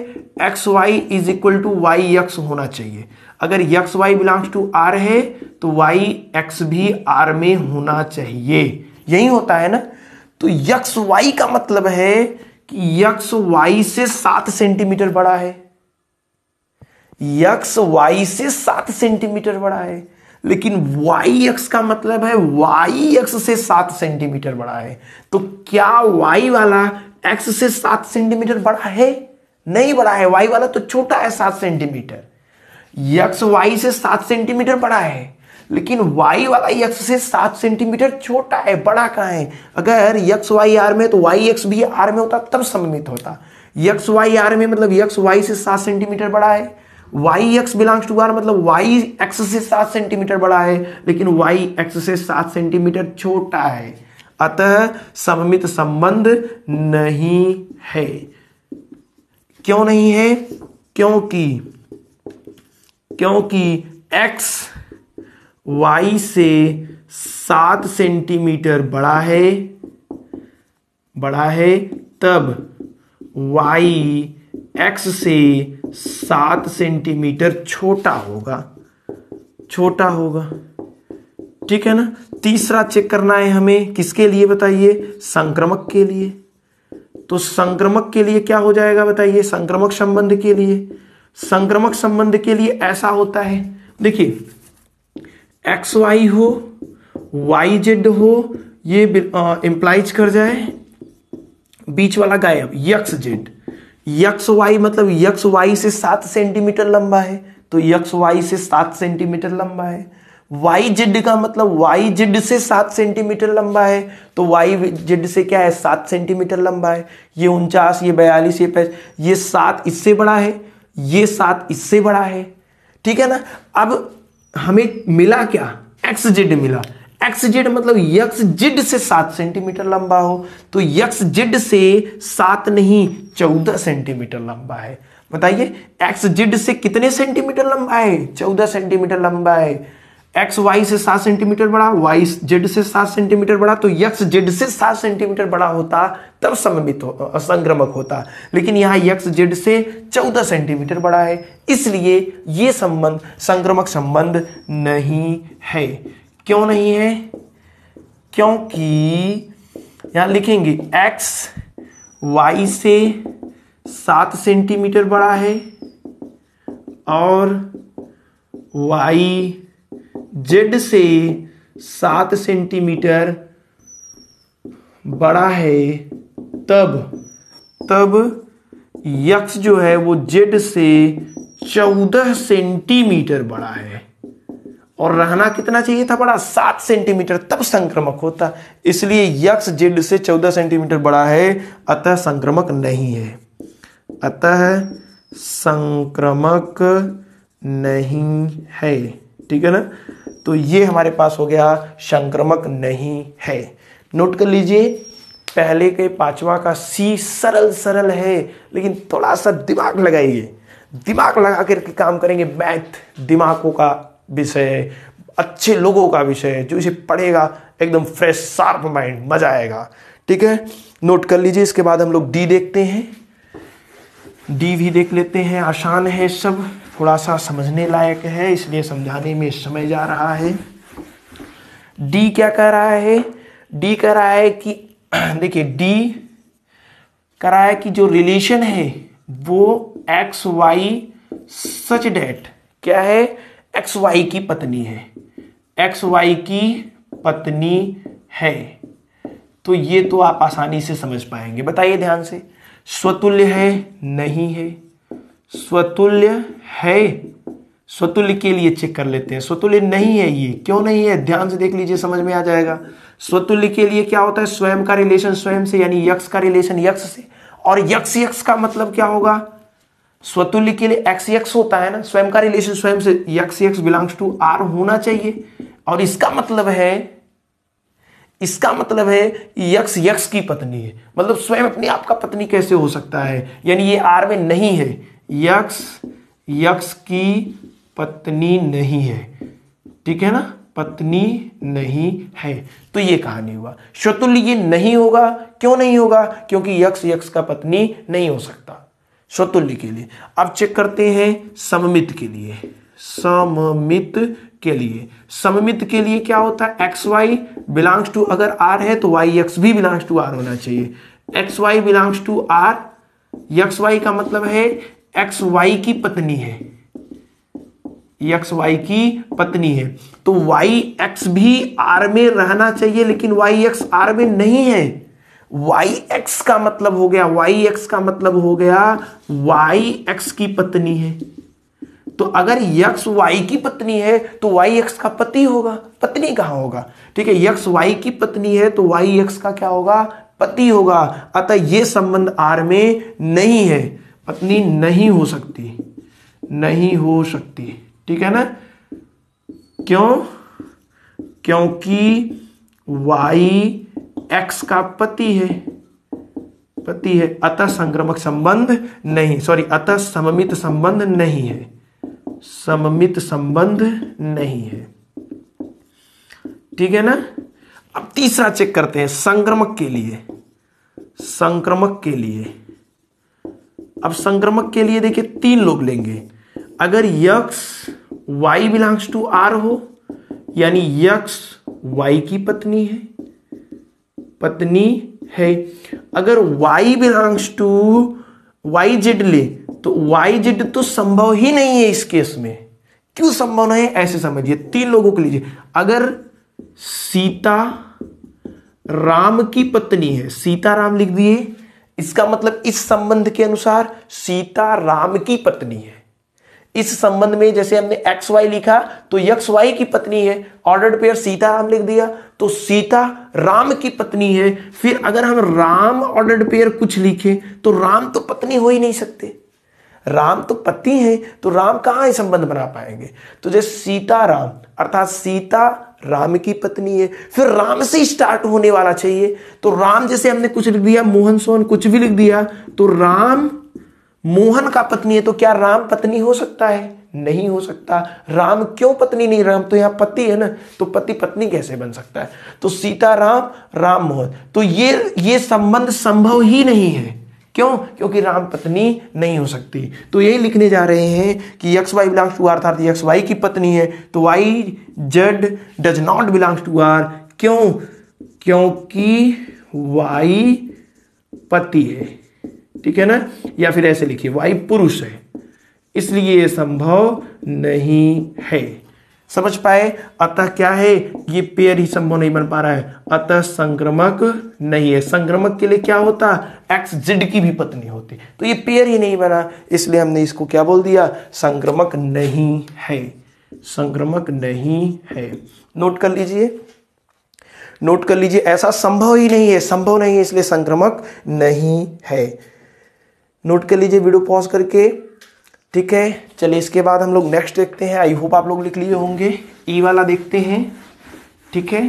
S1: x y is equal to y x होना चाहिए अगर x y belongs to R है तो वाई एक्स भी आर में होना चाहिए यही होता है ना तो यक्स वाई का मतलब है कि यक्स वाई से सात सेंटीमीटर बड़ा है यक्स वाई से सात सेंटीमीटर बड़ा है लेकिन वाई एक्स का मतलब है वाई एक्स से सात सेंटीमीटर बड़ा है तो क्या वाई वाला एक्स से सात सेंटीमीटर बड़ा है नहीं बड़ा है वाई वाला तो छोटा है सात सेंटीमीटर यक्स वाई से सात सेंटीमीटर बड़ा है लेकिन वाई वाला यक्स से सात सेंटीमीटर छोटा है बड़ा कहाँ है अगर यक्स वाई आर में तो वाई एक्स भी आर में होता तब सममित होता यक्स वाई आर में मतलब यक्स वाई से सात सेंटीमीटर बड़ा है y x belongs to R मतलब वाई एक्स से सात सेंटीमीटर बड़ा है लेकिन वाई एक्स से सात सेंटीमीटर छोटा है अतः सममित संबंध नहीं है क्यों नहीं है क्योंकि क्योंकि एक्स वाई से सात सेंटीमीटर बड़ा है बड़ा है तब वाई एक्स से सात सेंटीमीटर छोटा होगा छोटा होगा ठीक है ना तीसरा चेक करना है हमें किसके लिए बताइए संक्रमक के लिए तो संक्रमक के लिए क्या हो जाएगा बताइए संक्रमक संबंध के लिए संक्रमक संबंध के लिए ऐसा होता है देखिए एक्स वाई हो वाई जेड हो ये इम्प्लाइज कर जाए बीच वाला गायब यक्स जेड यक्स वाई मतलब यक्स वाई से सात सेंटीमीटर लंबा है तो यक्स वाई से सात सेंटीमीटर लंबा है वाई जेड का मतलब वाई जेड से सात सेंटीमीटर लंबा है तो वाई जेड से क्या है सात सेंटीमीटर लंबा है ये उनचास ये बयालीस ये पैस ये सात इससे बड़ा है ये सात इससे बड़ा है ठीक है ना अब हमें मिला क्या एक्सजेड मिला एक्सजेड मतलब यक्स जिड से सात सेंटीमीटर लंबा हो तो यक्स जिड से सात नहीं चौदह सेंटीमीटर लंबा है बताइए एक्स जिड से कितने सेंटीमीटर लंबा है चौदह सेंटीमीटर लंबा है एक्स वाई से सात सेंटीमीटर बड़ा वाई जेड से सात सेंटीमीटर बड़ा तो यक्स जेड से सात सेंटीमीटर बड़ा होता तब सममित हो संक्रमक होता लेकिन यहाँ यक्स जेड से चौदह सेंटीमीटर बड़ा है इसलिए ये संबंध संक्रमक संबंध नहीं है क्यों नहीं है क्योंकि यहां लिखेंगे एक्स वाई से सात सेंटीमीटर बड़ा है और वाई जेड से सात सेंटीमीटर बड़ा है तब तब यक्स जो है वो जेड से चौदह सेंटीमीटर बड़ा है और रहना कितना चाहिए था बड़ा सात सेंटीमीटर तब संक्रमक होता इसलिए यक्ष जेड से चौदह सेंटीमीटर बड़ा है अतः संक्रमक नहीं है अतः संक्रमक नहीं है ठीक है ना तो ये हमारे पास हो गया संक्रमक नहीं है नोट कर लीजिए पहले के पांचवा का सी सरल सरल है लेकिन थोड़ा सा दिमाग लगाइए दिमाग लगा करके काम करेंगे मैथ दिमागों का विषय है अच्छे लोगों का विषय है जो इसे पढ़ेगा एकदम फ्रेश शार्प माइंड मजा आएगा ठीक है नोट कर लीजिए इसके बाद हम लोग डी देखते हैं डी भी देख लेते हैं आसान है सब थोड़ा सा समझने लायक है इसलिए समझाने में समय जा रहा है डी क्या कह रहा है डी कह रहा है कि देखिए डी कह रहा है कि जो रिलेशन है वो एक्स वाई सच डेट क्या है एक्स वाई की पत्नी है एक्स वाई की पत्नी है तो ये तो आप आसानी से समझ पाएंगे बताइए ध्यान से स्वतुल्य है नहीं है स्वतुल्य है स्वतुल्य के लिए चेक कर लेते हैं स्वतुल्य नहीं है ये क्यों नहीं है ध्यान से देख लीजिए समझ में आ जाएगा स्वतुल्य के लिए क्या होता है स्वयं का रिलेशन स्वयं से यानी यक्ष का रिलेशन यक्ष से और यक्ष यक्ष का मतलब क्या होगा स्वतुल्य के लिए एक्स यक्ष होता है ना स्वयं का रिलेशन स्वयं से यक्ष यक्ष बिलोंग्स टू आर होना चाहिए और इसका मतलब है इसका मतलब है यक्ष यक्ष की पत्नी है मतलब स्वयं अपने आप का पत्नी कैसे हो सकता है यानी ये आर में नहीं है यक्ष यक्ष की पत्नी नहीं है ठीक है ना पत्नी नहीं है तो ये कहानी हुआ स्वतुल्य नहीं होगा क्यों नहीं होगा क्योंकि यक्ष यक्ष का पत्नी नहीं हो सकता स्वतुल्य के लिए अब चेक करते हैं सममित के लिए सममित के लिए सममित के लिए क्या होता है एक्स वाई बिलोंग्स टू अगर आर है तो वाई एक्स भी बिलोंग्स टू आर होना चाहिए x y belongs to R x y का मतलब है एक्स वाई की पत्नी है एक्स वाई की पत्नी है तो वाई एक्स भी आर में रहना चाहिए लेकिन वाई एक्स आर में नहीं है वाई एक्स का मतलब हो गया वाई एक्स का मतलब हो गया वाई एक्स की पत्नी है तो अगर यक्स वाई की पत्नी है तो वाई एक्स का पति होगा पत्नी कहां होगा ठीक है यक्स वाई की पत्नी है तो वाई एक्स का क्या होगा पति होगा अतः यह संबंध आर में नहीं है पत्नी नहीं हो सकती नहीं हो सकती ठीक है ना क्यों क्योंकि वाई एक्स का पति है पति है अतः संक्रमक संबंध नहीं सॉरी अतः सममित संबंध नहीं है सममित संबंध नहीं है ठीक है ना अब तीसरा चेक करते हैं संक्रमक के लिए संक्रमक के लिए अब संक्रमक के लिए देखिए तीन लोग लेंगे अगर x y belongs to R हो यानी यक्स वाई की पत्नी है पत्नी है अगर y belongs to y z ले तो वाई जेड तो संभव ही नहीं है इस केस में क्यों संभव नहीं है ऐसे समझिए तीन लोगों को लीजिए अगर सीता राम की पत्नी है सीता राम लिख दिए इसका मतलब इस संबंध के अनुसार सीता राम की पत्नी है इस संबंध में जैसे हमने एक्स वाई लिखा तो यक्स वाई की पत्नी है ऑर्डर पेयर सीता राम लिख दिया तो सीता राम की पत्नी है फिर अगर हम राम ऑर्डर पेयर कुछ लिखे तो राम तो पत्नी हो ही नहीं सकते राम तो पति हैं तो राम कहां संबंध बना पाएंगे तो जैसे सीता राम अर्थात सीता राम की पत्नी है फिर राम से स्टार्ट होने वाला चाहिए तो राम जैसे हमने कुछ लिख दिया मोहन सोहन कुछ भी लिख दिया तो राम मोहन का पत्नी है तो क्या राम पत्नी हो सकता है नहीं हो सकता राम क्यों पत्नी नहीं राम तो यहां पति है ना तो पति पत्नी कैसे बन सकता है तो सीता राम राम मोहन तो ये ये संबंध संभव ही नहीं है क्यों क्योंकि राम पत्नी नहीं हो सकती तो यही लिखने जा रहे हैं कि x y belongs to R अर्थात यक्स वाई की पत्नी है तो y z does not belongs to R क्यों क्योंकि वाई पति है ठीक है ना या फिर ऐसे लिखिए वाई पुरुष है इसलिए संभव नहीं है समझ पाए अतः क्या है ये पेयर ही संभव नहीं बन पा रहा है अतः संक्रमक नहीं है संक्रमक के लिए क्या होता एक्स जिड की भी पत्नी होती तो ये पेयर ही नहीं बना इसलिए हमने इसको क्या बोल दिया संक्रमक नहीं है संक्रमक नहीं है नोट कर लीजिए नोट कर लीजिए ऐसा संभव ही नहीं है संभव नहीं है इसलिए संक्रमक नहीं है नोट कर लीजिए वीडियो पॉज करके ठीक है चलिए इसके बाद हम लोग नेक्स्ट देखते हैं आई होप आप लोग लिख लिए होंगे ई e वाला देखते हैं ठीक है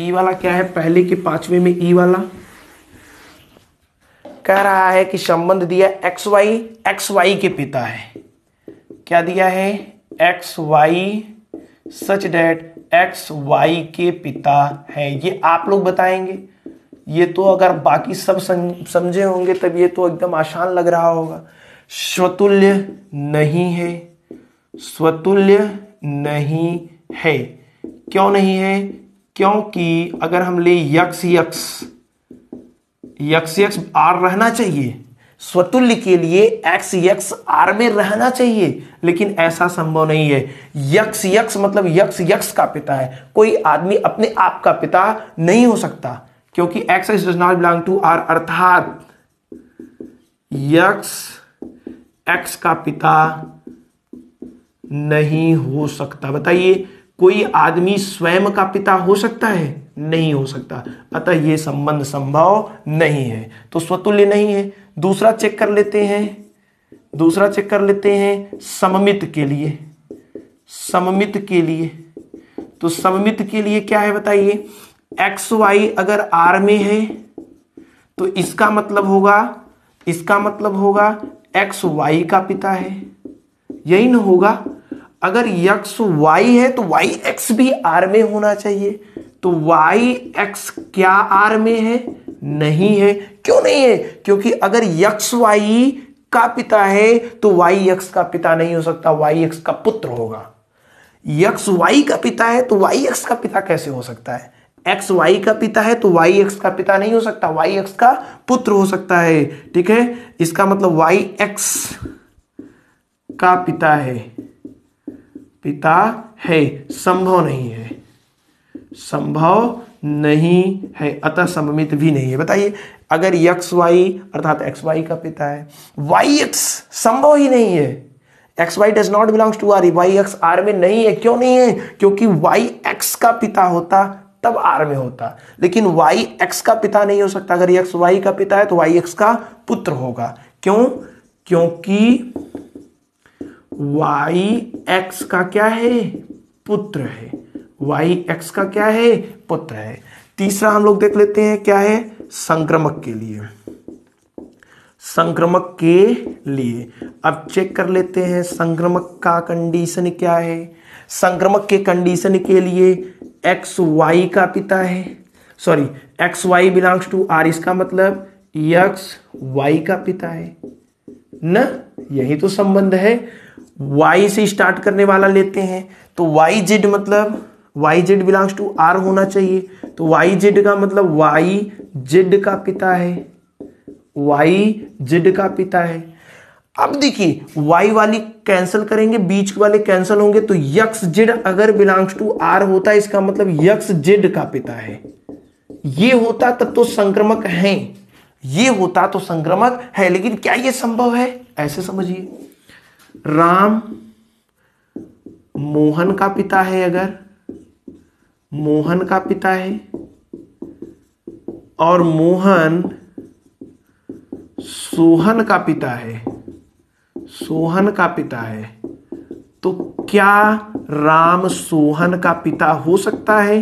S1: ई e वाला क्या है पहले के पांचवे में ई e वाला कह रहा है कि संबंध दिया एक्स वाई एक्स वाई के पिता है क्या दिया है x y such that x y के पिता है ये आप लोग बताएंगे ये तो अगर बाकी सब समझे होंगे तब ये तो एकदम आसान लग रहा होगा स्वतुल्य नहीं है स्वतुल्य नहीं है क्यों नहीं है क्योंकि अगर हम ले यक्ष यक्ष यक्ष यक्ष आर रहना चाहिए स्वतुल्य के लिए एक्स यक्ष आर में रहना चाहिए लेकिन ऐसा संभव नहीं है यक्ष यक्ष मतलब यक्ष यक्ष का पिता है कोई आदमी अपने आप का पिता नहीं हो सकता क्योंकि x x does not belong to R अर्थात यक्स एक्स का पिता नहीं हो सकता बताइए कोई आदमी स्वयं का पिता हो सकता है नहीं हो सकता अतः यह संबंध संभव नहीं है तो स्वतुल्य नहीं है दूसरा चेक कर लेते हैं दूसरा चेक कर लेते हैं सममित के लिए सममित के लिए तो सममित के लिए क्या है बताइए एक्स वाई अगर आर में है तो इसका मतलब होगा इसका मतलब होगा एक्स वाई का पिता है यही ना होगा अगर यक्स वाई है तो वाई एक्स भी आर में होना चाहिए तो वाई एक्स क्या आर में है नहीं है क्यों नहीं है क्योंकि अगर यक्स वाई का पिता है तो वाई एक्स का पिता नहीं हो सकता वाई एक्स का पुत्र होगा यक्स वाई का पिता है तो वाई एक्स का पिता कैसे हो सकता है एक्स वाई का पिता है तो वाई एक्स का पिता नहीं हो सकता वाई एक्स का पुत्र हो सकता है ठीक है इसका मतलब वाई एक्स का पिता है पिता है संभव नहीं है संभव नहीं है अतः सममित भी नहीं है बताइए अगर यक्स वाई अर्थात एक्स वाई का पिता है वाई एक्स संभव ही नहीं है x y does not belongs to R y x R में नहीं है क्यों नहीं है क्योंकि वाई एक्स का पिता होता तब आर में होता लेकिन वाई एक्स का पिता नहीं हो सकता अगर एक्स वाई का पिता है तो वाई एक्स का पुत्र होगा क्यों क्योंकि वाई एक्स का क्या है पुत्र है वाई एक्स का क्या है पुत्र है तीसरा हम लोग देख लेते हैं क्या है संक्रमक के लिए संक्रमक के लिए अब चेक कर लेते हैं संक्रमक का कंडीशन क्या है संक्रमक के कंडीशन के लिए एक्स वाई का पिता है sorry x y belongs to R इसका मतलब यक्स वाई का पिता है न यही तो संबंध है वाई से स्टार्ट करने वाला लेते हैं तो वाई जेड मतलब y z belongs to R होना चाहिए तो वाई जेड का मतलब वाई जेड का पिता है वाई जेड का पिता है अब देखिए वाई वाली कैंसिल करेंगे बीच वाले कैंसिल होंगे तो यक्स जिड अगर बिलोंग्स टू आर होता है इसका मतलब यक्स जिड का पिता है ये होता तब तो संक्रमक है ये होता तो संक्रमक है लेकिन क्या ये संभव है ऐसे समझिए राम मोहन का पिता है अगर मोहन का पिता है और मोहन सोहन का पिता है सोहन का पिता है तो क्या राम सोहन का पिता हो सकता है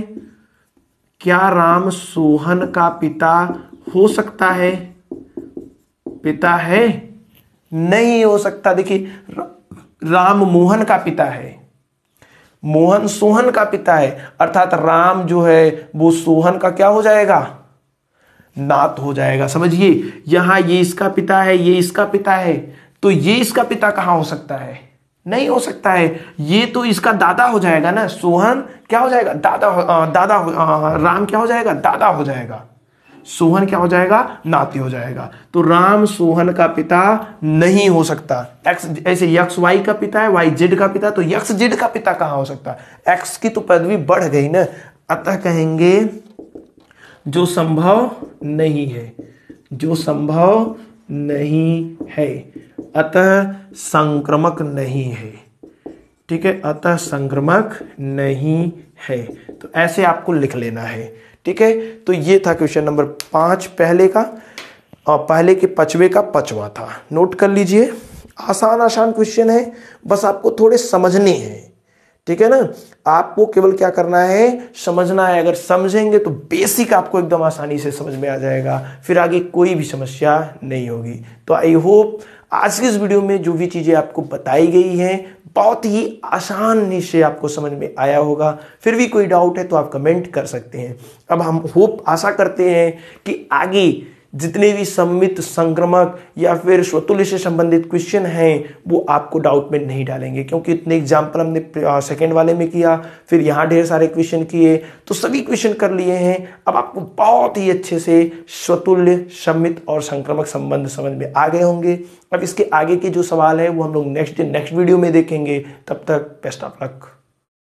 S1: क्या राम सोहन का पिता हो सकता है पिता है नहीं हो सकता देखिए राम मोहन का पिता है मोहन सोहन का पिता है अर्थात राम जो है वो सोहन का क्या हो जाएगा नात हो जाएगा समझिए यहां ये इसका पिता है ये इसका पिता है तो ये इसका पिता कहाँ हो सकता है नहीं हो सकता है ये तो इसका दादा हो जाएगा ना सोहन क्या हो जाएगा दादा दादा राम क्या हो जाएगा दादा हो जाएगा सोहन क्या हो जाएगा नाती हो जाएगा तो राम सोहन का पिता नहीं हो सकता एक्स ऐसे यक्ष वाई का पिता है वाई जेड का पिता तो यक्ष जेड का पिता कहां हो सकता है एक्स की तो पदवी बढ़ गई ना अतः कहेंगे जो संभव नहीं है जो संभव नहीं है अतः संक्रमक नहीं है ठीक है अतः संक्रमक नहीं है तो ऐसे आपको लिख लेना है ठीक है तो ये था क्वेश्चन नंबर पांच पहले का और पहले के पचवे का पचवा था नोट कर लीजिए आसान आसान क्वेश्चन है बस आपको थोड़े समझने हैं ठीक है ना आपको केवल क्या करना है समझना है अगर समझेंगे तो बेसिक आपको एकदम आसानी से समझ में आ जाएगा फिर आगे कोई भी समस्या नहीं होगी तो आई होप आज की इस वीडियो में जो भी चीज़ें आपको बताई गई हैं बहुत ही आसान निश्चय आपको समझ में आया होगा फिर भी कोई डाउट है तो आप कमेंट कर सकते हैं अब हम होप आशा करते हैं कि आगे जितने भी सम्मित संक्रमक या फिर स्वतुल्य से संबंधित क्वेश्चन हैं वो आपको डाउट में नहीं डालेंगे क्योंकि इतने एग्जाम्पल हमने सेकेंड वाले में किया फिर यहाँ ढेर सारे क्वेश्चन किए तो सभी क्वेश्चन कर लिए हैं अब आपको बहुत ही अच्छे से स्वतुल्य सम्मित और संक्रमक संबंध समझ में आ गए होंगे अब इसके आगे के जो सवाल है वो हम लोग नेक्स्ट नेक्स्ट वीडियो में देखेंगे तब तक बेस्ट ऑफ लक